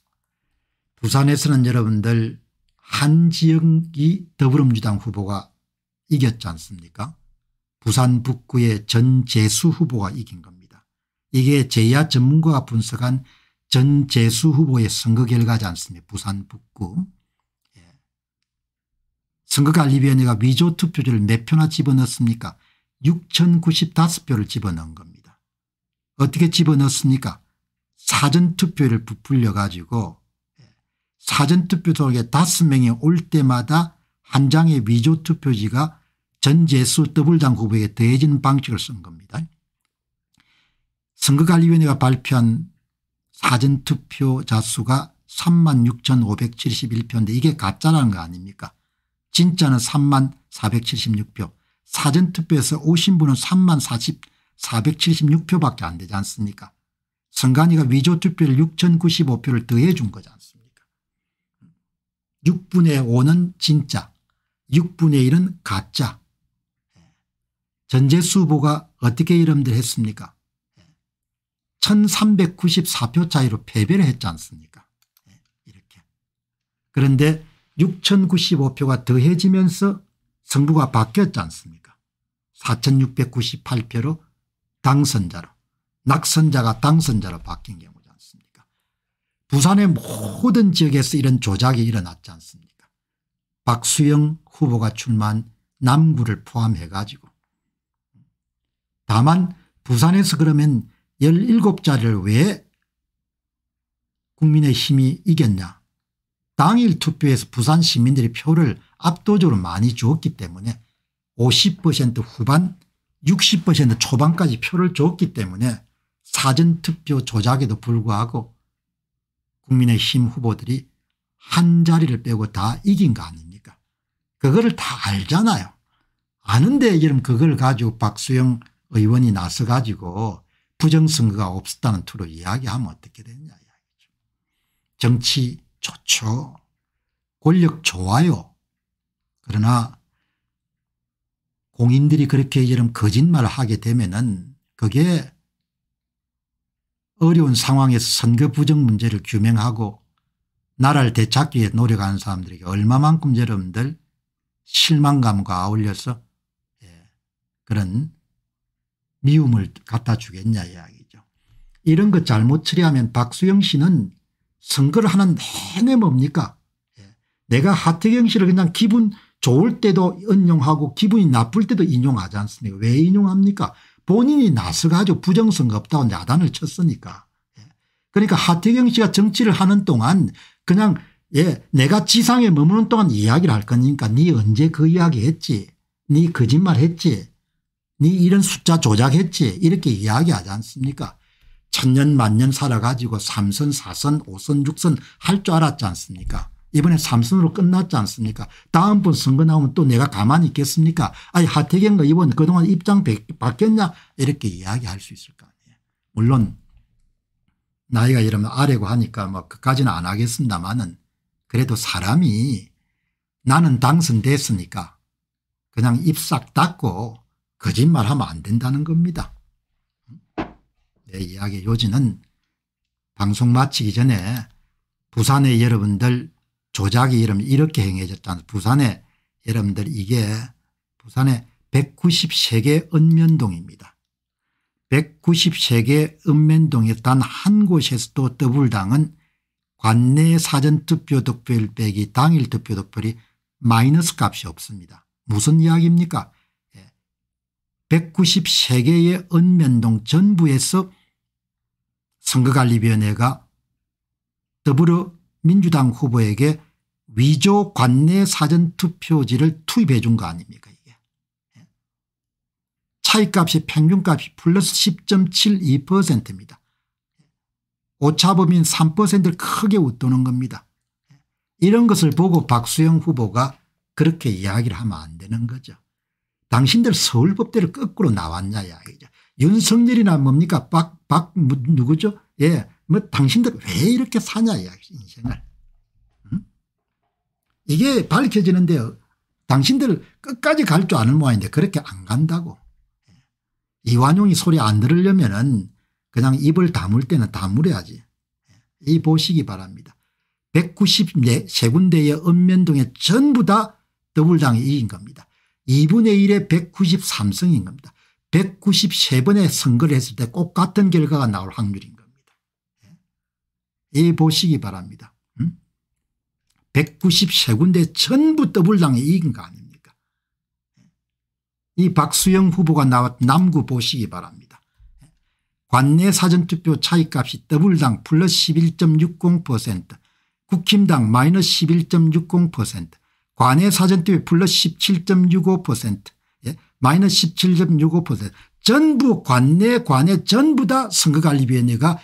부산에서는 여러분들 한지영이 더불어민주당 후보가 이겼지 않습니까 부산 북구의 전재수 후보가 이긴 겁니다. 이게 제야 전문가가 분석한 전재수 후보의 선거 결과지 않습니까 부산 북구. 예. 선거관리위원회가 위조 투표지를 몇 표나 집어넣습니까 6095표를 집어넣은 겁니다. 어떻게 집어넣습니까 사전투표를 부풀려 가지고 사전투표소에 다섯 명이 올 때마다 한 장의 위조투표지가 전재수 더블당 후보에게 더해지는 방식을 쓴 겁니다. 선거관리위원회가 발표한 사전투표 자수가 3만 6,571표인데 이게 가짜라는 거 아닙니까 진짜는 3만 476표 사전투표에서 오신 분은 3만 476표밖에 안 되지 않습니까 선관위가 위조투표를 6,095표를 더해 준 거지 않습니까 6분의 5는 진짜 6분의 1은 가짜 전재수 후보가 어떻게 이름들 했습니까 1394표 차이로 패배를 했지 않습니까 이렇게 그런데 6095표가 더해지면서 선거가 바뀌었지 않습니까 4698표로 당선자로 낙선자가 당선자로 바뀐 경우 부산의 모든 지역에서 이런 조작이 일어났지 않습니까 박수영 후보가 출마한 남구를 포함해 가지고 다만 부산에서 그러면 17자를 왜 국민의 힘이 이겼냐 당일 투표에서 부산 시민들이 표를 압도적으로 많이 주었기 때문에 50% 후반 60% 초반까지 표를 줬기 때문에 사전투표 조작에도 불구하고 국민의힘 후보들이 한 자리를 빼고 다 이긴 거 아닙니까 그거를 다 알잖아요. 아는데 지금 그걸 가지고 박수영 의원이 나서 가지고 부정선거가 없었다는 투로 이야기하면 어떻게 되냐 느 이야기죠. 정치 좋죠. 권력 좋아요. 그러나 공인들이 그렇게 이런 거짓말을 하게 되면은 그게 어려운 상황에서 선거 부정 문제를 규명하고 나라를 되찾기 위해 노력하는 사람들에게 얼마만큼 여러분들 실망감과 아울려서 예, 그런 미움을 갖다 주겠냐 이야기죠. 이런 것 잘못 처리하면 박수영 씨는 선거를 하는 내내 뭡니까 예, 내가 하태경 씨를 그냥 기분 좋을 때도 인용하고 기분이 나쁠 때도 인용하지 않습니까 왜 인용합니까 본인이 나서가 아주 부정선거 없다고 야단을 쳤으니까. 예. 그러니까 하태경 씨가 정치를 하는 동안 그냥 예 내가 지상에 머무는 동안 이야기를 할 거니까 네 언제 그 이야기 했지 네 거짓말 했지 네 이런 숫자 조작했지 이렇게 이야기하지 않습니까 천년 만년 살아가지고 삼선사선오선육선 할 줄 알았지 않습니까 이번에 3선으로 끝났지 않습니까 다음번 선거 나오면 또 내가 가만히 있겠습니까 아니 하태경과 이번 그동안 입장 바뀌었냐 이렇게 이야기할 수 있을 거 아니에요 물론 나이가 이러면 아래고 하니까 뭐 그까지는 안 하겠습니다만은 그래도 사람이 나는 당선됐으니까 그냥 입싹 닫고 거짓말하면 안 된다는 겁니다. 내 이야기 요지는 방송 마치기 전에 부산의 여러분들 조작이 이러면 이렇게 행해졌다. 는 부산에 여러분들 이게 부산에 193개 읍면동입니다. 193개 읍면동에 단 한 곳에서도 더블당은 관내 사전 투표 득표율 빼기 당일 투표 득표율이 마이너스 값이 없습니다. 무슨 이야기입니까? 193개의 예. 읍면동 전부에서 선거관리위원회가 더불어 민주당 후보에게 위조 관내 사전투표지를 투입해 준 거 아닙니까 이게. 예. 차이값이 평균값이 플러스 10.72%입니다. 오차범인 3%를 크게 웃도는 겁니다. 예. 이런 것을 보고 박수영 후보가 그렇게 이야기를 하면 안 되는 거죠. 당신들 서울법대를 거꾸로 나왔냐 이야기죠. 윤석열이나 뭡니까 박, 박 누구죠? 예뭐 당신들 왜 이렇게 사냐 인생을. 응? 이게 밝혀지는데 당신들 끝까지 갈 줄 아는 모양인데 그렇게 안 간다고. 예. 이완용이 소리 안 들으려면 은 그냥 입을 다물 때는 다물어야지. 예. 이 보시기 바랍니다. 193군데의 읍면동에 전부 다 더불당이 이긴 겁니다. 2분의 1에 193성인 겁니다. 193번의 선거를 했을 때 꼭 같은 결과가 나올 확률인 겁니다. 해 보시기 바랍니다. 음? 193군데 전부 더블당에 이긴 거 아닙니까? 이 박수영 후보가 나왔 남구 보시기 바랍니다. 관내 사전투표 차이값이 더블당 플러스 11.60% 국힘당 마이너스 11.60% 관내 사전투표 플러스 17.65% 예? 마이너스 17.65% 전부 관내 관내 전부 다 선거관리위원회가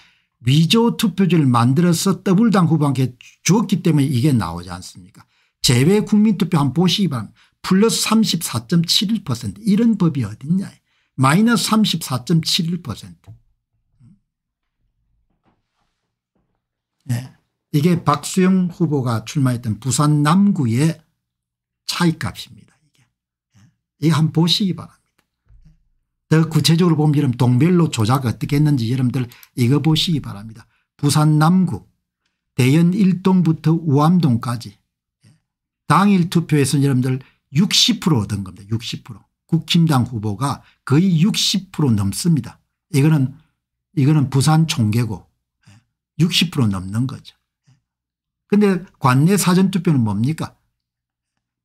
위조 투표지를 만들어서 더블당 후보한테 주었기 때문에 이게 나오지 않습니까 재외 국민투표 한번 보시기 바랍니다. 플러스 34.71% 이런 법이 어딨냐 마이너스 34.71% 네. 예. 이게 박수영 후보가 출마했던 부산 남구의 차이값입니다. 이게. 예. 이거 한번 보시기 바랍니다. 더 구체적으로 보면 여러분 동별로 조작 어떻게 했는지 여러분들 이거 보시기 바랍니다. 부산 남구 대연 1동부터 우암동까지 예. 당일 투표에서 여러분들 60% 얻은 겁니다. 60% 국힘당 후보가 거의 60% 넘습니다. 이거는 이거는 부산 총계고 60% 예. 넘는 거죠. 예. 근데 관내 사전투표는 뭡니까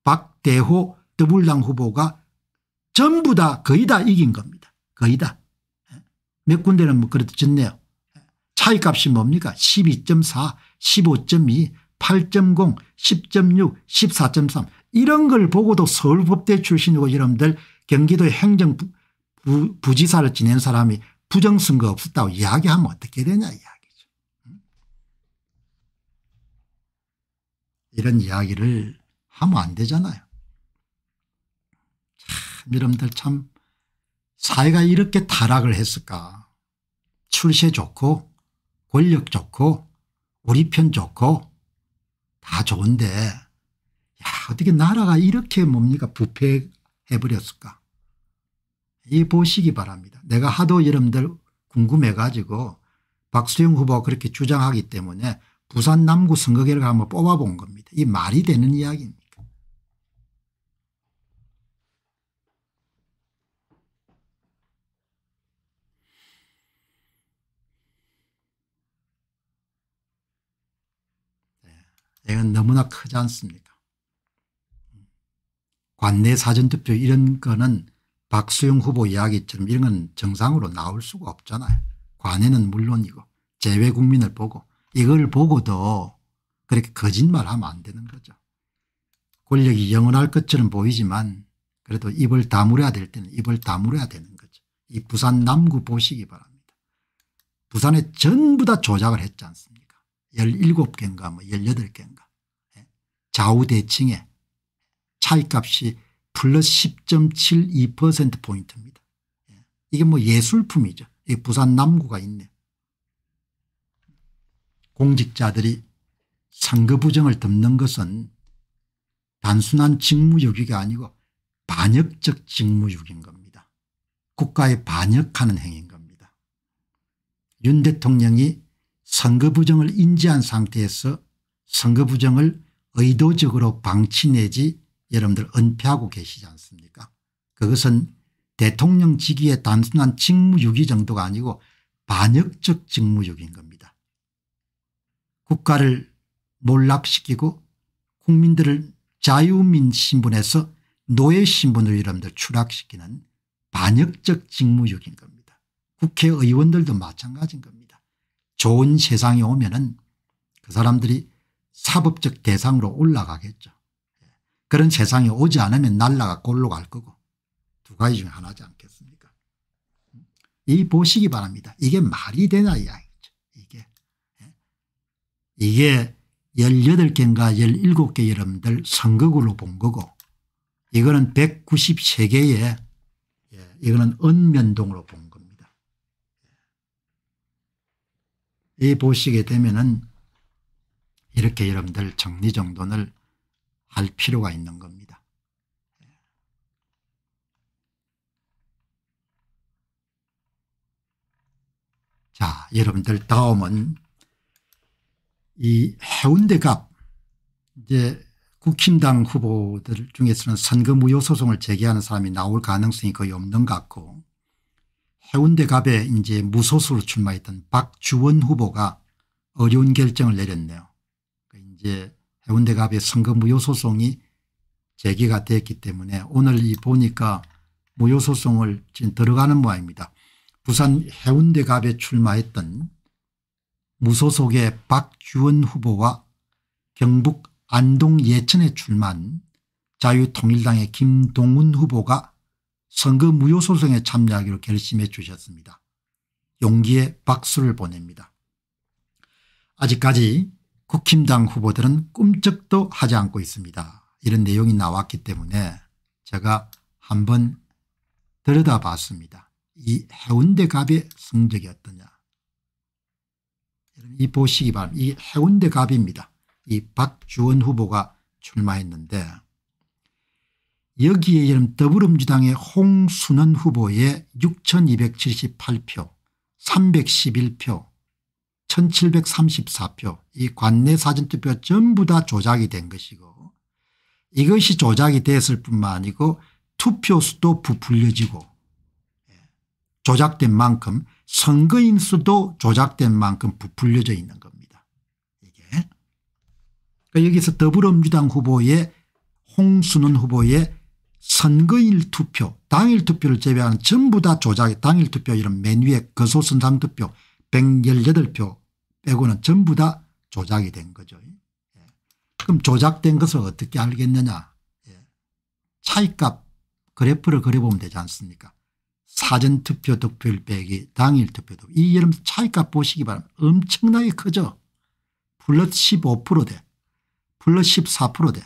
박대호 더불당 후보가 전부 다 거의 다 이긴 겁니다. 거의다. 몇 군데는 뭐 그래도 졌네요. 차이값이 뭡니까 12.4 15.2 8.0 10.6 14.3 이런 걸 보고도 서울법대 출신이고 여러분들 경기도 행정 부, 지사를 지낸 사람이 부정선거 없었다고 이야기하면 어떻게 되냐 이야기죠. 이런 이야기를 하면 안 되잖아요. 참 여러분들 참 사회가 이렇게 타락을 했을까 출세 좋고 권력 좋고 우리 편 좋고 다 좋은데 야 어떻게 나라가 이렇게 뭡니까 부패해버렸을까 이 보시기 바랍니다. 내가 하도 여러분들 궁금해 가지고 박수영 후보가 그렇게 주장하기 때문에 부산 남구 선거계를 한번 뽑아본 겁니다. 이 말이 되는 이야기입니다. 이건 너무나 크지 않습니까 관내 사전투표 이런 거는 박수영 후보 이야기처럼 이런 건 정상으로 나올 수가 없잖아요. 관에는 물론이고 재외 국민을 보고 이걸 보고도 그렇게 거짓말하면 안 되는 거죠. 권력이 영원할 것처럼 보이지만 그래도 입을 다물어야 될 때는 입을 다물어야 되는 거죠. 이 부산 남구 보시기 바랍니다. 부산에 전부 다 조작을 했지 않습니까 17개인가 뭐 18개인가 예. 좌우대칭에 차이값이 플러스 10.72%포인트입니다. 예. 이게 뭐 예술품이죠. 이 부산 남구가 있네. 공직자들이 상거부정을 덮는 것은 단순한 직무유기가 아니고 반역적 직무유기인 겁니다. 국가에 반역하는 행위인 겁니다. 윤 대통령이 선거 부정을 인지한 상태에서 선거 부정을 의도적으로 방치 내지 여러분들 은폐하고 계시지 않습니까 그것은 대통령 직위의 단순한 직무유기 정도가 아니고 반역적 직무유기인 겁니다. 국가를 몰락시키고 국민들을 자유민 신분에서 노예 신분으로 여러분들 추락시키는 반역적 직무유기인 겁니다. 국회의원들도 마찬가지인 겁니다. 좋은 세상이 오면은 그 사람들이 사법적 대상으로 올라가겠죠. 그런 세상이 오지 않으면 날라가 골로 갈 거고 두 가지 중에 하나지 않겠습니까 이 보시기 바랍니다. 이게 말이 되나 이야기죠. 이게 이게 18개인가 17개 여러분들 선거구로 본 거고 이거는 193개의 예, 이거는 은 면동으로 본 거고 이 보시게 되면은 이렇게 여러분들 정리정돈을 할 필요가 있는 겁니다. 자 여러분들 다음은 이 해운대갑 이제 국힘당 후보들 중에서는 선거 무효 소송을 제기하는 사람이 나올 가능성이 거의 없는 것 같고 해운대갑에 이제 무소수로 출마했던 박주원 후보가 어려운 결정을 내렸네요. 그러니까 이제 해운대갑의 선거 무효 소송이 제기가 됐기 때문에 오늘 이 보니까 무효 소송을 지금 들어가는 모양입니다. 부산 해운대갑에 출마했던 무소속의 박주원 후보와 경북 안동 예천에 출마한 자유통일당의 김동훈 후보가 선거 무효 소송에 참여하기로 결심해 주셨습니다. 용기에 박수를 보냅니다. 아직까지 국힘당 후보들은 꿈쩍도 하지 않고 있습니다. 이런 내용이 나왔기 때문에 제가 한번 들여다봤습니다. 이 해운대 갑의 성적이 어떠냐. 이 보시기 바랍니다. 이 해운대 갑입니다. 이 박주원 후보가 출마했는데 여기에 이름 더불어민주당의 홍순원 후보의 6278표 311표 1734표 이 관내 사전투표 전부 다 조작이 된 것이고 이것이 조작이 됐을 뿐만 아니고 투표수도 부풀려지고 예, 조작된 만큼 선거인수도 조작된 만큼 부풀려져 있는 겁니다. 이게 그러니까 여기서 더불어민주당 후보의 홍순원 후보의 선거일 투표 당일 투표를 제외한 전부 다 조작 당일 투표 이런 맨 위에 거소선상 투표 118표 빼고는 전부 다 조작이 된 거죠. 예. 그럼 조작된 것을 어떻게 알겠느냐 예. 차이값 그래프를 그려보면 되지 않습니까 사전투표 득표율 빼기 당일 투표도 이 여름 차이값 보시기 바랍니다. 엄청나게 크죠. 플러스 15% 돼. 플러스 14% 돼.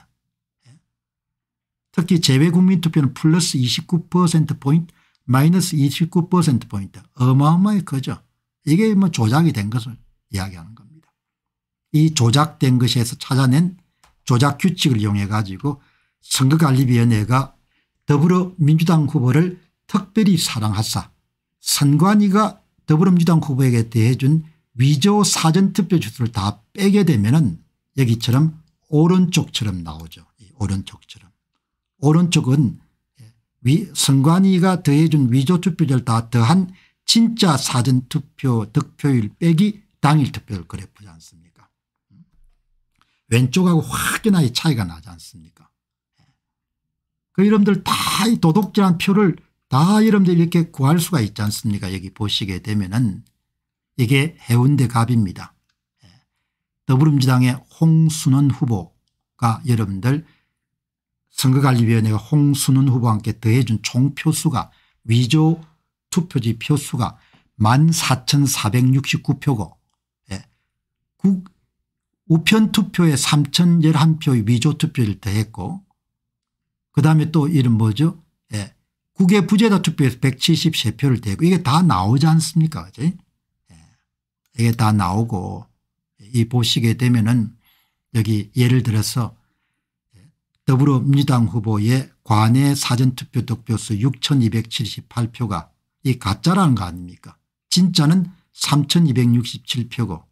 특히 재외 국민투표는 플러스 29%포인트 마이너스 29%포인트 어마어마하게커죠 이게 뭐 조작이 된 것을 이야기하는 겁니다. 이 조작된 것에서 찾아낸 조작 규칙을 이용해 가지고 선거관리위원회가 더불어민주당 후보를 특별히 사랑하사 선관위가 더불어민주당 후보에게 대해준 위조 사전투표 주소를 다 빼게 되면 은 여기처럼 오른쪽처럼 나오죠. 오른쪽처럼. 오른쪽은 위, 선관위가 더해준 위조투표를 다 더한 진짜 사전투표 득표율 빼기 당일 투표율 그래프지 않습니까 왼쪽하고 확연하게 차이가 나지 않습니까 그여러분들다 이도덕질한 표를 다여러분들 이렇게 구할 수가 있지 않습니까 여기 보시게 되면은 이게 해운대 갑입니다 더불어민주당의 홍순원 후보가 여러분들 선거관리위원회가 홍순은 후보와 함께 더해준 총표수가 위조 투표지 표수가 14,469표고 예. 우편 투표에 3,011표의 위조 투표를 더했고 그다음에 또 이름 뭐죠 예. 국외 부재다 투표에서 173표를 더했고 이게 다 나오지 않습니까 그지 예. 이게 다 나오고 이 보시게 되면은 여기 예를 들어서 더불어민주당 후보의 관외 사전투표 득표수 6278표가 이 가짜라는 거 아닙니까 진짜는 3267표고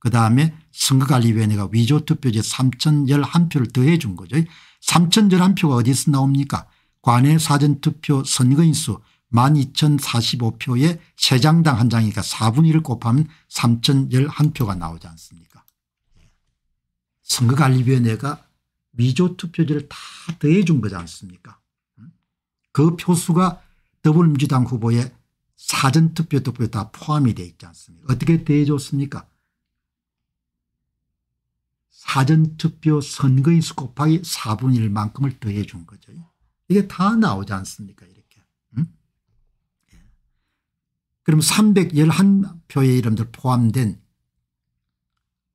그다음에 선거관리위원회가 위조투표제 3011표를 더해 준 거죠. 3011표가 어디서 나옵니까 관외 사전투표 선거인수 12,045표에 3장당 한 장이니까 4분의 1을 곱하면 3,011표가 나오지 않습니까 선거관리위원회가 위조 투표지를 다 더해 준 거지 않습니까 그 표수가 더불어민주당 후보의 사전투표 투표에 다 포함이 되어 있지 않습니까 어떻게 대해줬습니까 사전투표 선거인수 곱하기 4분의 1만큼을 더해 준 거죠 이게 다 나오지 않습니까 예. 그럼 311표의 이름들 포함된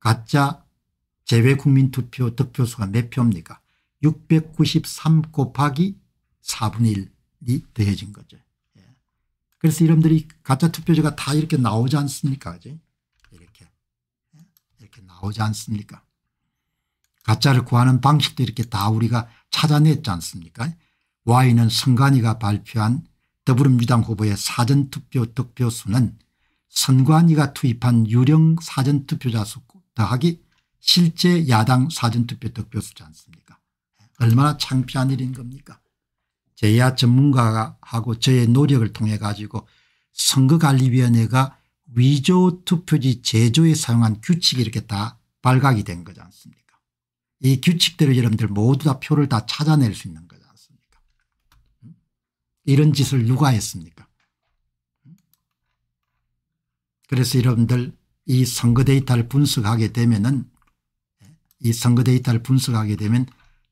가짜 재외 국민투표 득표수가 몇 표입니까 693 곱하기 4분의 1이 더해진 거죠. 예. 그래서 이름들이 가짜 투표지가 다 이렇게 나오지 않습니까? 그지? 이렇게. 예? 이렇게 나오지 않습니까? 가짜를 구하는 방식도 이렇게 다 우리가 찾아냈지 않습니까? Y는 선관위가 발표한 더불어민주당 후보의 사전투표 득표수는 선관위가 투입한 유령 사전투표자 수 더하기 실제 야당 사전투표 득표수지 않습니까 얼마나 창피한 일인 겁니까 제야 전문가하고 저의 노력을 통해 가지고 선거관리위원회가 위조 투표지 제조에 사용한 규칙이 이렇게 다 발각이 된 거지 않습니까 이 규칙대로 여러분들 모두 다 표를 다 찾아낼 수 있는 거지 않습니까 이런 짓을 누가 했습니까 그래서 여러분들 이 선거 데이터를 분석하게 되면 은이 선거 데이터를 분석하게 되면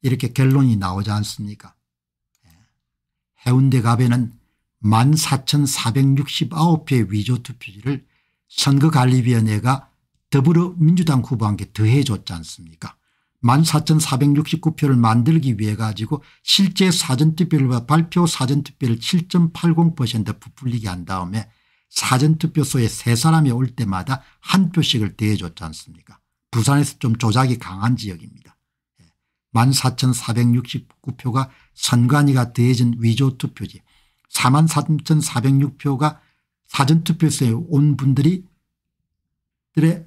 이렇게 결론이 나오지 않습니까 예. 해운대 갑에는 14,469표의 위조 투표지를 선거관리위원회가 더불어민주당 후보한테 더해줬지 않습니까 14,469표를 만들기 위해 가지고 실제 사전투표율과 발표 사전투표를 7.80% 부풀리게 한 다음에 사전투표소에 세 사람이 올 때마다 한 표씩을 대해줬지 않습니까 부산에서 좀 조작이 강한 지역입니다. 14,469표가 선관위가 대해진 위조 투표지 43,406표가 사전투표소에 온분 들의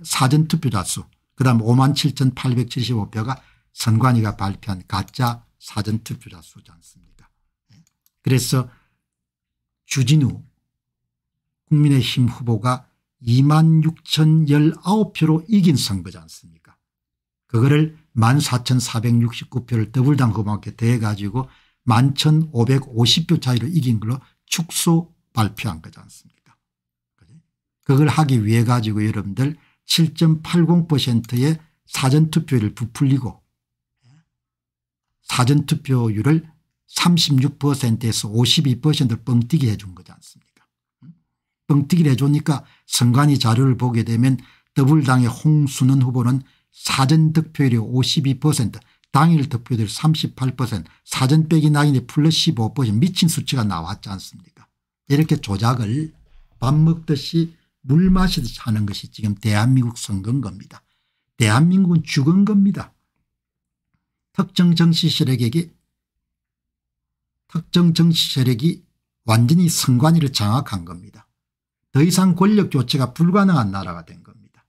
사전투표자 수 그다음 57,875표가 선관위가 발표한 가짜 사전투표자 수지 않습니까 그래서 주진우 국민의힘 후보가 2만 6,019표로 이긴 선거지 않습니까 그거를 14,469표를 더블당 후보한테 대해가지고 11,550표 차이로 이긴 걸로 축소 발표한 거지 않습니까 그걸 하기 위해 가지고 여러분들 7.80%의 사전투표를 부풀리고 사전투표율을 36%에서 52%를 뻥튀기 해준 거지 않습니까 뻥튀기를 해주니까 선관위 자료를 보게 되면 더불당의 홍순원 후보는 사전 득표율이 52% 당일 득표율 38% 사전 빼기 낙인이 플러스 15% 미친 수치가 나왔지 않습니까 이렇게 조작을 밥 먹듯이 물 마시듯이 하는 것이 지금 대한민국 선거인 겁니다. 대한민국은 죽은 겁니다. 특정 정치 세력에게 특정 정치 세력이 완전히 선관위를 장악한 겁니다. 더 이상 권력 조치가 불가능한 나라가 된 겁니다.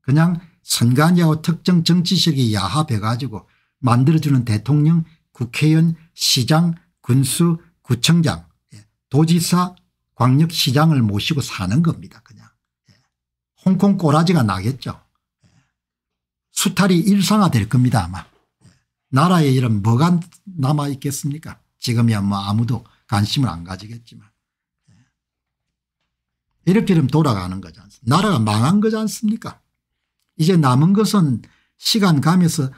그냥 선관위하고 특정 정치식이 야합해가지고 만들어주는 대통령 국회의원 시장 군수 구청장 예, 도지사 광역시장을 모시고 사는 겁니다. 그냥 예. 홍콩 꼬라지가 나겠죠. 예. 수탈이 일상화될 겁니다 아마. 나라의 이런 뭐가 남아있겠습니까 지금이야 뭐 아무도 관심을 안 가지겠지만. 이렇게 되면 돌아가는 거지 않습니까 나라가 망한 거지 않습니까 이제 남은 것은 시간 가면서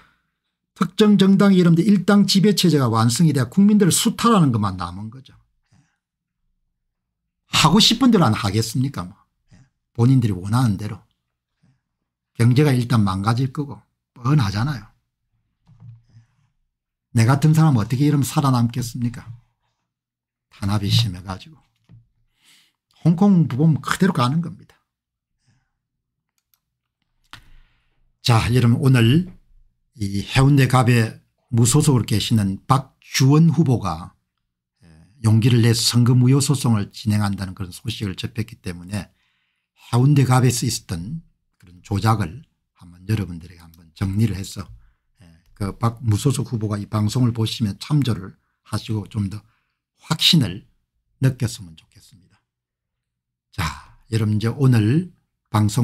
특정 정당 이름대 일당 지배체제가 완성이 돼 국민들을 수탈하는 것만 남은 거죠. 예. 하고 싶은 대로 안 하겠습니까 뭐. 예. 본인들이 원하는 대로. 예. 경제가 일단 망가질 거고 뻔하잖아요. 내 같은 사람 어떻게 이러면 살아남겠습니까 탄압이 심해가지고. 홍콩 부분 그대로 가는 겁니다. 자 여러분 오늘 이 해운대 갑에 무소속으로 계시는 박주원 후보가 예, 용기를 내 선거 무효 소송을 진행한다는 그런 소식을 접했기 때문에 해운대 갑에 있었던 그런 조작을 한번 여러분들에게 한번 정리를 해서 예, 그박 무소속 후보가 이 방송을 보시면 참조를 하시고 좀 더 확신을 느꼈으면 좋겠습니다. 자 여러분 이제 오늘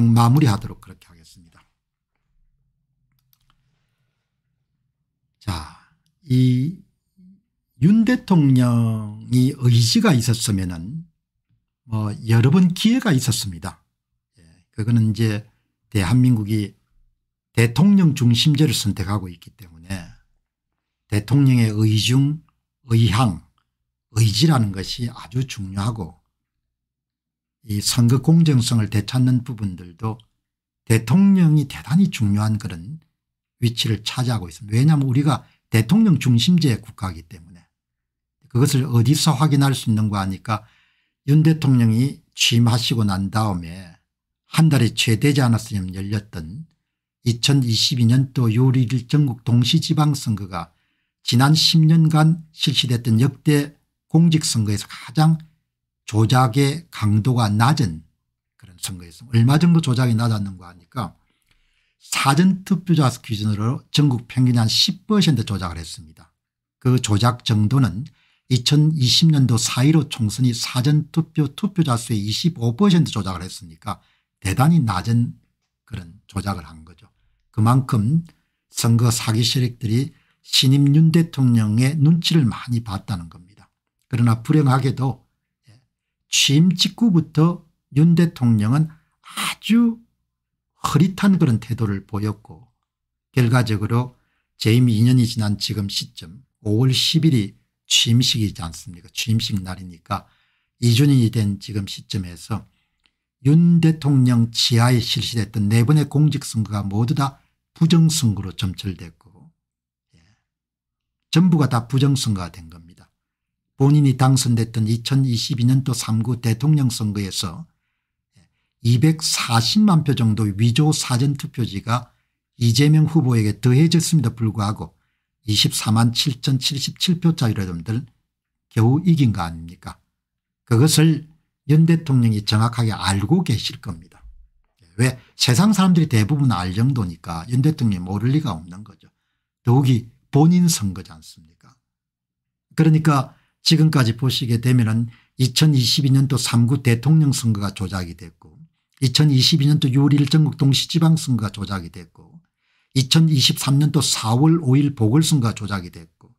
방송 마무리하도록 그렇게 하겠습니다. 자 이 윤 대통령이 의지가 있었으면은 뭐 여러 번 기회가 있었습니다. 예, 그거는 이제 대한민국이 대통령 중심제를 선택하고 있기 때문에 대통령의 의중 의향 의지라는 것이 아주 중요하고 이 선거 공정성을 되찾는 부분들도 대통령이 대단히 중요한 그런 위치를 차지하고 있습니다. 왜냐하면 우리가 대통령 중심제 국가이기 때문에 그것을 어디서 확인할 수 있는가 하니까 윤 대통령이 취임하시고 난 다음에 한 달에 최대지 않았으면 열렸던 2022년도 요리 일 전국 동시지방선거가 지난 10년간 실시됐던 역대 공직선거에서 가장 조작의 강도가 낮은 그런 선거였습니다. 얼마 정도 조작이 낮았는가 하니까 사전투표자 기준으로 전국 평균 한 10% 조작을 했습니다. 그 조작 정도는 2020년도 4.15 총선이 사전투표 투표자 수의 25% 조작을 했으니까 대단히 낮은 그런 조작을 한 거죠. 그만큼 선거 사기 세력들이 신임 윤 대통령의 눈치를 많이 봤다는 겁니다. 그러나 불행하게도 취임 직후부터 윤 대통령은 아주 흐릿한 그런 태도를 보였고 결과적으로 재임 2년이 지난 지금 시점 5월 10일이 취임식이지 않습니까 취임식 날이니까 2주년이 된 지금 시점에서 윤 대통령 지하에 실시됐던 네 번의 공직선거가 모두 다 부정선거로 점철됐고 예. 전부가 다 부정선거가 된 겁니다. 본인이 당선됐던 2022년도 3구 대통령 선거에서 240만 표 정도 위조 사전투표지가 이재명 후보에게 더해졌음에도 불구하고 24만 7,077표 차이로 여들 겨우 이긴 거 아닙니까 그것을 연 대통령이 정확하게 알고 계실 겁니다. 왜 세상 사람들이 대부분 알 정도니까 연 대통령이 모를 리가 없는 거죠. 더욱이 본인 선거지 않습니까 그러니까 지금까지 보시게 되면 은 2022년도 3구 대통령 선거가 조작이 됐고 2022년도 6월 1일 전국 동시지방선거가 조작이 됐고 2023년도 4월 5일 보궐선거가 조작이 됐고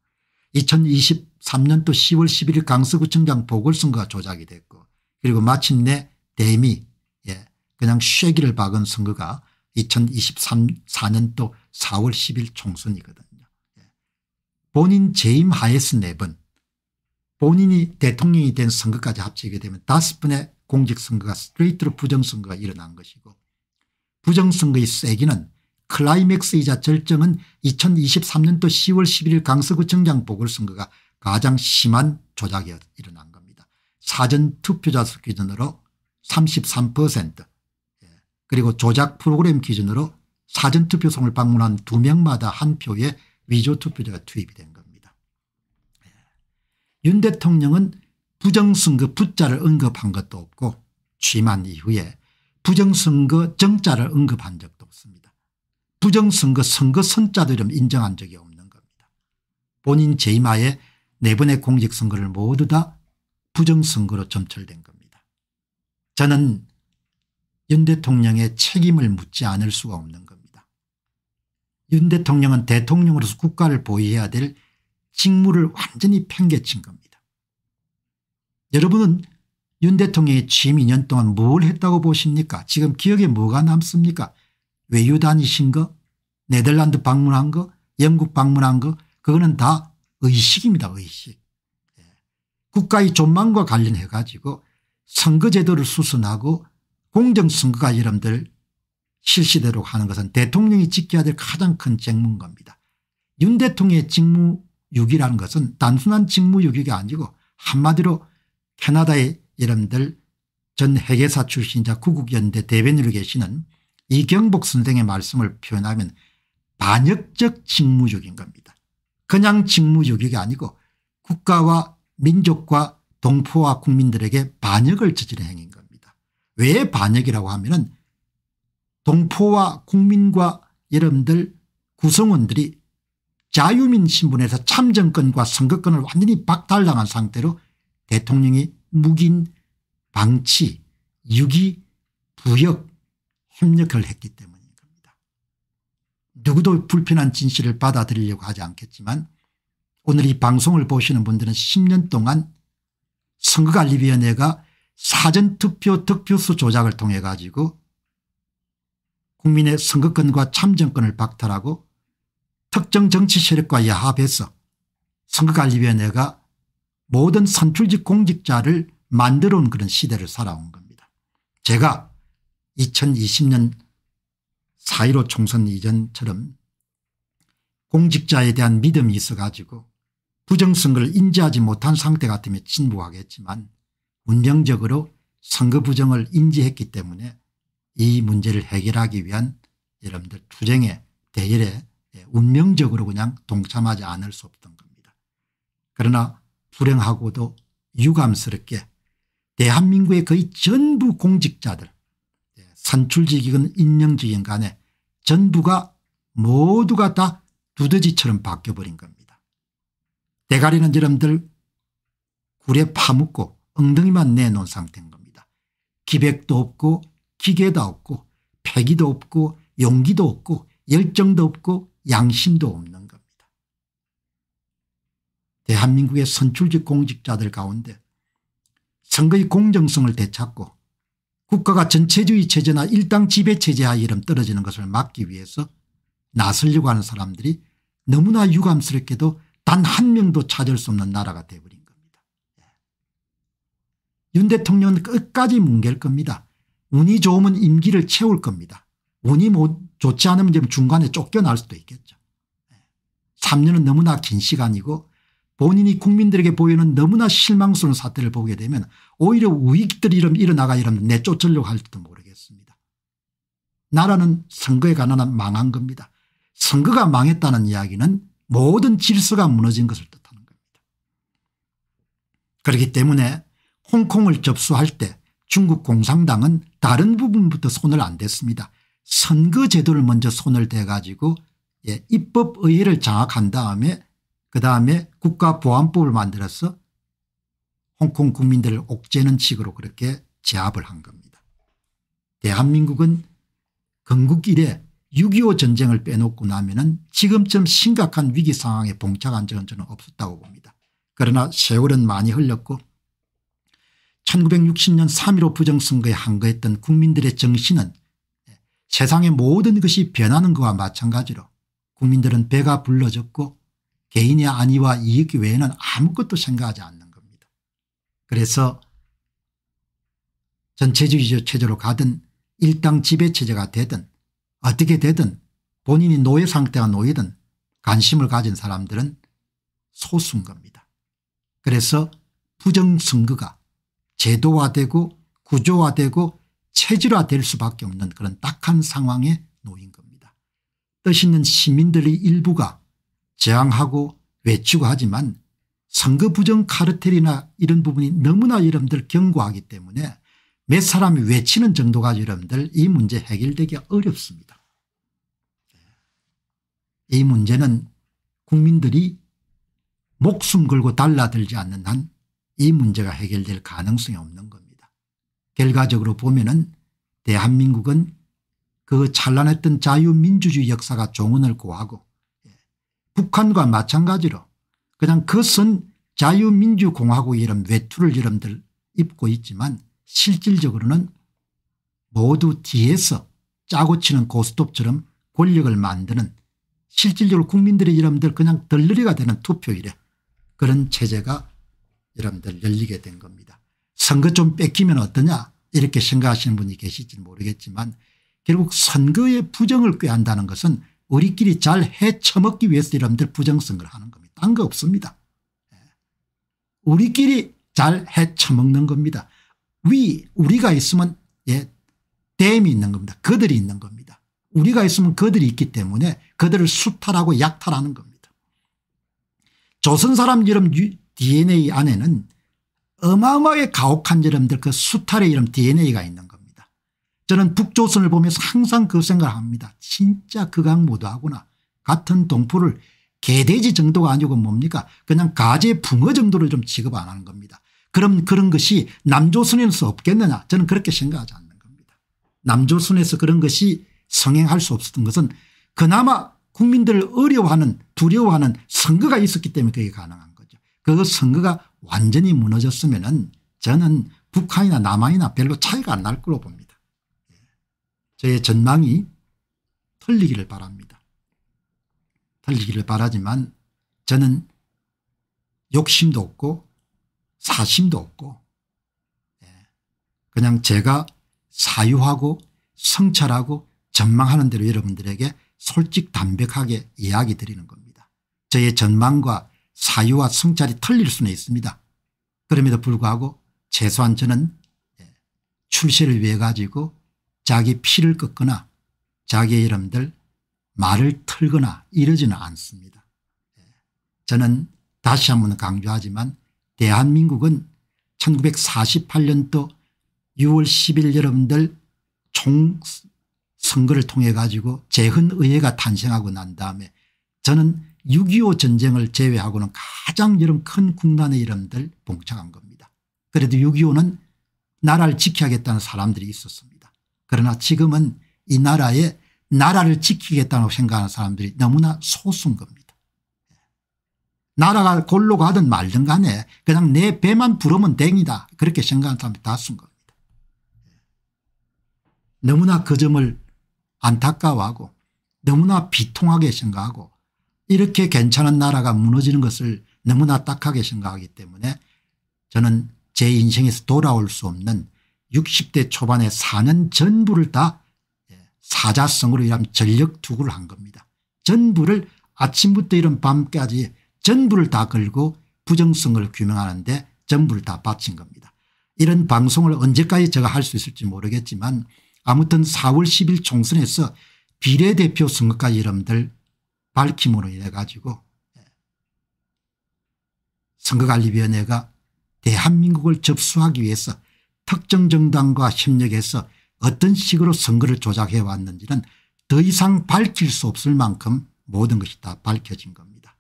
2023년도 10월 11일 강서구청장 보궐선거가 조작이 됐고 그리고 마침내 대미 예 그냥 쉐기를 박은 선거가 2024년도 4월 10일 총선이거든요. 예. 본인 재임 하에서 4번 본인이 대통령이 된 선거까지 합치게 되면 다섯 번의 공직선거가 스트레이트로 부정선거가 일어난 것이고 부정선거의 세기는 클라이맥스이자 절정은 2023년도 10월 11일 강서구청장 보궐선거가 가장 심한 조작이 일어난 겁니다. 사전 투표자 수 기준으로 33% 예. 그리고 조작 프로그램 기준으로 사전투표소를 방문한 두명마다한 표에 위조투표자가 투입이 됩니다. 윤 대통령은 부정선거 부자를 언급한 것도 없고 취임한 이후에 부정선거 정자를 언급한 적도 없습니다. 부정선거 선거 선자도 이름 인정한 적이 없는 겁니다. 본인 재임하에 네 번의 공직선거를 모두 다 부정선거로 점철된 겁니다. 저는 윤 대통령의 책임을 묻지 않을 수가 없는 겁니다. 윤 대통령은 대통령으로서 국가를 보위해야 될 직무를 완전히 팽개친 겁니다. 여러분은 윤 대통령이 취임 2년 동안 뭘 했다고 보십니까? 지금 기억에 뭐가 남습니까? 외유 다니신 거, 네덜란드 방문한 거, 영국 방문한 거 그거는 다 의식입니다. 의식. 예. 국가의 존망과 관련해 가지고 선거제도를 수순하고 공정선거가 여러분들 실시대로 하는 것은 대통령이 지켜야 될 가장 큰 직무인 겁니다. 윤 대통령의 직무 직무유기라는 것은 단순한 직무유기가 아니고 한마디로 캐나다의 여러분들 전해계사 출신자 구국연대 대변인으로 계시는 이경복 선생의 말씀을 표현하면 반역적 직무유기인 겁니다. 그냥 직무유기가 아니고 국가와 민족과 동포와 국민들에게 반역을 저지른 행위인 겁니다. 왜 반역이라고 하면 은 동포와 국민과 여러분들 구성원들이 자유민 신분에서 참정권과 선거권을 완전히 박탈당한 상태로 대통령이 묵인 방치 유기 부역 협력을 했기 때문입니다 누구도 불편한 진실을 받아들이려고 하지 않겠지만 오늘 이 방송을 보시는 분들은 10년 동안 선거관리위원회가 사전투표 득표수 조작을 통해 가지고 국민의 선거권과 참정권을 박탈하고 특정 정치 세력과 야합해서 선거관리위원회가 모든 선출직 공직자를 만들어 온 그런 시대를 살아온 겁니다. 제가 2020년 4.15 총선 이전처럼 공직자에 대한 믿음이 있어 가지고 부정선거를 인지하지 못한 상태 같으면 진보하겠지만 운명적으로 선거 부정을 인지했기 때문에 이 문제를 해결하기 위한 여러분들 투쟁에 대열에 예, 운명적으로 그냥 동참하지 않을 수 없던 겁니다. 그러나 불행하고도 유감스럽게 대한민국의 거의 전부 공직자들 선출직이건 예, 임명직인 간에 전부가 모두가 다 두더지처럼 바뀌어버린 겁니다. 대가리는 여러분들 굴에 파묻고 엉덩이만 내놓은 상태인 겁니다. 기백도 없고 기계도 없고 패기도 없고 용기도 없고 열정도 없고 양심도 없는 겁니다. 대한민국의 선출직 공직자들 가운데 선거의 공정성을 되찾고 국가가 전체주의 체제나 일당 지배 체제 하이름 떨어지는 것을 막기 위해서 나설려고 하는 사람들이 너무나 유감스럽게도 단 한 명도 찾을 수 없는 나라가 되어버린 겁니다. 예. 윤 대통령은 끝까지 뭉갤 겁니다. 운이 좋으면 임기를 채울 겁니다. 운이 뭐 좋지 않으면 이제 중간에 쫓겨날 수도 있겠죠. 3년은 예. 너무나 긴 시간이고 본인이 국민들에게 보이는 너무나 실망스러운 사태를 보게 되면 오히려 우익들이 이 일어나가 이러면 내쫓으려고 할지도 모르겠습니다. 나라는 선거에 관한 망한 겁니다. 선거가 망했다는 이야기는 모든 질서가 무너진 것을 뜻하는 겁니다. 그렇기 때문에 홍콩을 접수할 때 중국 공산당은 다른 부분부터 손을 안 댔습니다. 선거제도를 먼저 손을 대가지고 예, 입법의회를 장악한 다음에 그 다음에 국가보안법을 만들어서 홍콩 국민들을 옥죄는 식으로 그렇게 제압을 한 겁니다. 대한민국은 건국 이래 6.25 전쟁을 빼놓고 나면은 지금쯤 심각한 위기 상황에 봉착한 적은 저는 없었다고 봅니다. 그러나 세월은 많이 흘렸고 1960년 3.15 부정선거에 항거했던 국민들의 정신은 세상의 모든 것이 변하는 것과 마찬가지로 국민들은 배가 불러졌고 개인의 안위와 이익 외에는 아무것도 생각하지 않는 겁니다. 그래서 전체주의 적 체제로 가든 일당 지배체제가 되든 어떻게 되든 본인이 노예 상태가 놓이든 관심을 가진 사람들은 소수인 겁니다. 그래서 부정선거가 제도화되고 구조화되고 체질화될 수밖에 없는 그런 딱한 상황에 놓인 겁니다. 뜻있는 시민들의 일부가 저항하고 외치고 하지만 선거 부정 카르텔이나 이런 부분이 너무나 여러분들 견고하기 때문에 몇 사람이 외치는 정도가 여러분들 이 문제 해결되기 어렵습니다. 이 문제는 국민들이 목숨 걸고 달라들지 않는 한 이 문제가 해결될 가능성이 없는 겁니다. 결과적으로 보면은 대한민국은 그 찬란했던 자유민주주의 역사가 종언을 고하고 예, 북한과 마찬가지로 그냥 그것은 자유민주공화국 이름 외투를 여러분들 입고 있지만 실질적으로는 모두 뒤에서 짜고 치는 고스톱처럼 권력을 만드는 실질적으로 국민들의 여러분들 그냥 덜러리가 되는 투표일에 그런 체제가 여러분들 열리게 된 겁니다. 선거 좀 뺏기면 어떠냐 이렇게 생각하시는 분이 계실지 모르겠지만 결국 선거에 부정을 꾀한다는 것은 우리끼리 잘 헤쳐먹기 위해서 여러분들 부정선거를 하는 겁니다. 딴 거 없습니다. 예. 우리끼리 잘 헤쳐먹는 겁니다. 위 우리가 있으면 예 댐이 있는 겁니다. 그들이 있는 겁니다. 우리가 있으면 그들이 있기 때문에 그들을 수탈하고 약탈하는 겁니다. 조선 사람 이름 DNA 안에는 어마어마하게 가혹한 여러들그 수탈의 이름 dna가 있는 겁니다. 저는 북조선을 보면서 항상 그 생각을 합니다. 진짜 극악무도하구나. 그 같은 동포를 개돼지 정도가 아니고 뭡니까 그냥 가재 붕어 정도를 좀지급안 하는 겁니다. 그럼 그런 것이 남조선에서 없겠느냐 저는 그렇게 생각하지 않는 겁니다. 남조선에서 그런 것이 성행할 수 없었던 것은 그나마 국민들을 어려워하는 두려워하는 선거가 있었기 때문에 그게 가능한 거죠. 그 선거가 완전히 무너졌으면 은 저는 북한이나 남한이나 별로 차이가 안 날 거로 봅니다. 저의 전망이 틀리기를 바랍니다. 틀리기를 바라지만 저는 욕심도 없고 사심도 없고 예, 그냥 제가 사유하고 성찰하고 전망하는 대로 여러분들에게 솔직 담백하게 이야기 드리는 겁니다. 저의 전망과 사유와 성찰이 틀릴 수는 있습니다. 그럼에도 불구하고 최소한 저는 예, 출세를 위해 가지고 자기 피를 꺾거나 자기 이름들 말을 틀거나 이러지는 않습니다. 예, 저는 다시 한번 강조하지만 대한민국은 1948년도 6월 10일 여러분들 총 선거를 통해 가지고 재헌의회가 탄생하고 난 다음에 저는 6.25 전쟁을 제외하고는 가장 이런 큰 국난의 이름들 봉착한 겁니다. 그래도 6.25는 나라를 지켜겠다는 사람들이 있었습니다. 그러나 지금은 이 나라에 나라를 지키겠다고 생각하는 사람들이 너무나 소수인 겁니다. 나라가 골로 가든 말든 간에 그냥 내 배만 부르면 댕이다 그렇게 생각하는 사람이 다 쓴 겁니다. 너무나 그 점을 안타까워하고 너무나 비통하게 생각하고 이렇게 괜찮은 나라가 무너지는 것을 너무나 딱하게 생각하기 때문에 저는 제 인생에서 돌아올 수 없는 60대 초반에 사는 전부를 다 예, 사자성으로 이하 전력투구를 한 겁니다. 전부를 아침부터 이런 밤까지 전부를 다 걸고 부정성을 규명하는데 전부를 다 바친 겁니다. 이런 방송을 언제까지 제가 할 수 있을지 모르겠지만 아무튼 4월 10일 총선에서 비례대표 선거까지 여러분들 밝힘으로 인해 가지고 예. 선거관리위원회가 대한민국을 접수하기 위해서 특정 정당과 협력해서 어떤 식으로 선거를 조작해 왔는지는 더 이상 밝힐 수 없을 만큼 모든 것이 다 밝혀진 겁니다.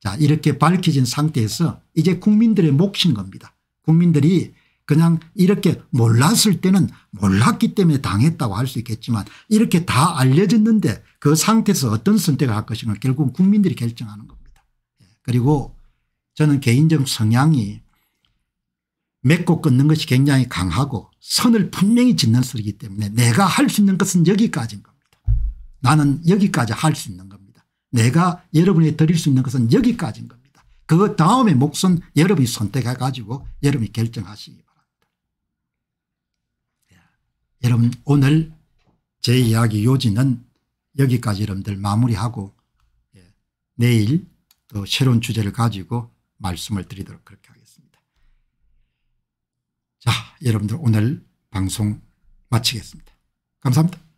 자 이렇게 밝혀진 상태에서 이제 국민들의 몫인 겁니다. 국민들이 그냥 이렇게 몰랐을 때는 몰랐기 때문에 당했다고 할 수 있겠지만 이렇게 다 알려졌는데 그 상태에서 어떤 선택을 할 것인가 결국은 국민들이 결정하는 겁니다. 예, 그리고 저는 개인적 성향이 맺고 끊는 것이 굉장히 강하고 선을 분명히 짓는 소리이기 때문에 내가 할 수 있는 것은 여기까지인 겁니다. 나는 여기까지 할 수 있는 겁니다. 내가 여러분이 드릴 수 있는 것은 여기까지인 겁니다. 그 다음에 목선 여러분이 선택해 가지고 여러분이 결정하시기 바랍니다. 여러분 오늘 제 이야기 요지는 여기까지 여러분들 마무리하고 예, 내일 또 새로운 주제를 가지고 말씀을 드리도록 그렇게 하겠습니다. 자 여러분들 오늘 방송 마치겠습니다. 감사합니다.